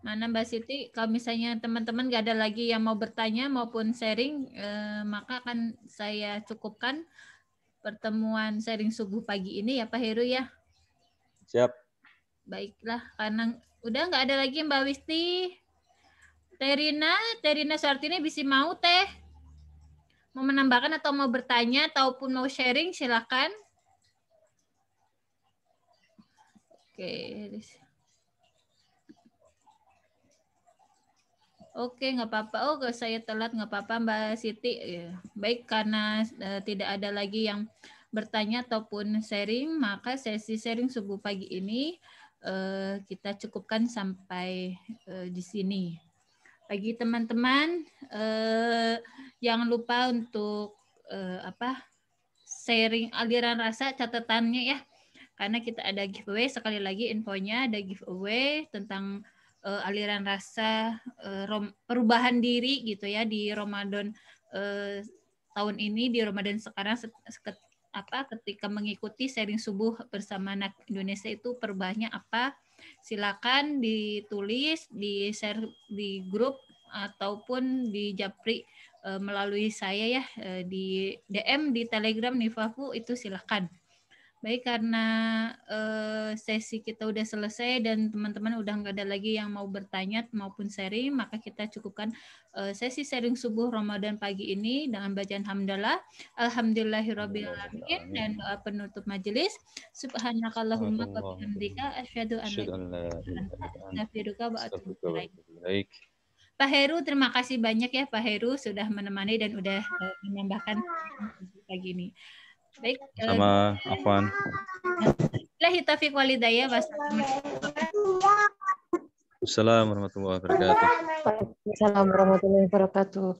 Mana Mbak Siti, kalau misalnya teman-teman gak ada lagi yang mau bertanya maupun sharing, e, maka akan saya cukupkan pertemuan sharing subuh pagi ini ya Pak Heru ya. Siap. Baiklah, karena udah nggak ada lagi Mbak Wisti. Terina, Terina Sartini bisa mau teh. Mau menambahkan atau mau bertanya ataupun mau sharing silakan. Oke. Oke, nggak apa-apa. Oh, kalau saya telat nggak apa-apa Mbak Siti. Ya. Baik karena uh, tidak ada lagi yang bertanya ataupun sharing, maka sesi sharing subuh pagi ini uh, kita cukupkan sampai uh, di sini. Bagi teman-teman eh, jangan lupa untuk eh, apa sharing aliran rasa catatannya ya. Karena kita ada giveaway sekali lagi infonya ada giveaway tentang eh, aliran rasa eh, rom, perubahan diri gitu ya di Ramadan eh, tahun ini di Ramadan sekarang se se apa ketika mengikuti sharing subuh bersama anak Indonesia itu perubahannya apa silakan ditulis di share di grup ataupun di Japri eh, melalui saya ya eh, di DM di Telegram Nifafu itu silakan. Baik, karena uh, sesi kita udah selesai dan teman-teman udah nggak ada lagi yang mau bertanya maupun sharing, maka kita cukupkan uh, sesi sharing subuh Ramadan pagi ini dengan bacaan hamdalah. Alhamdulillahirrahmanirrahim dan doa penutup majelis. Subhanakallahumma wa bihamdika asyhadu an la Pak Heru, terima kasih banyak ya Pak Heru sudah menemani dan sudah eh, menambahkan pagi ini. Baik. Eh, Sama Afwan. Lahi taufiq walidaya. Wassalamualaikum warahmatullahi wabarakatuh. assalamualaikum warahmatullahi wabarakatuh.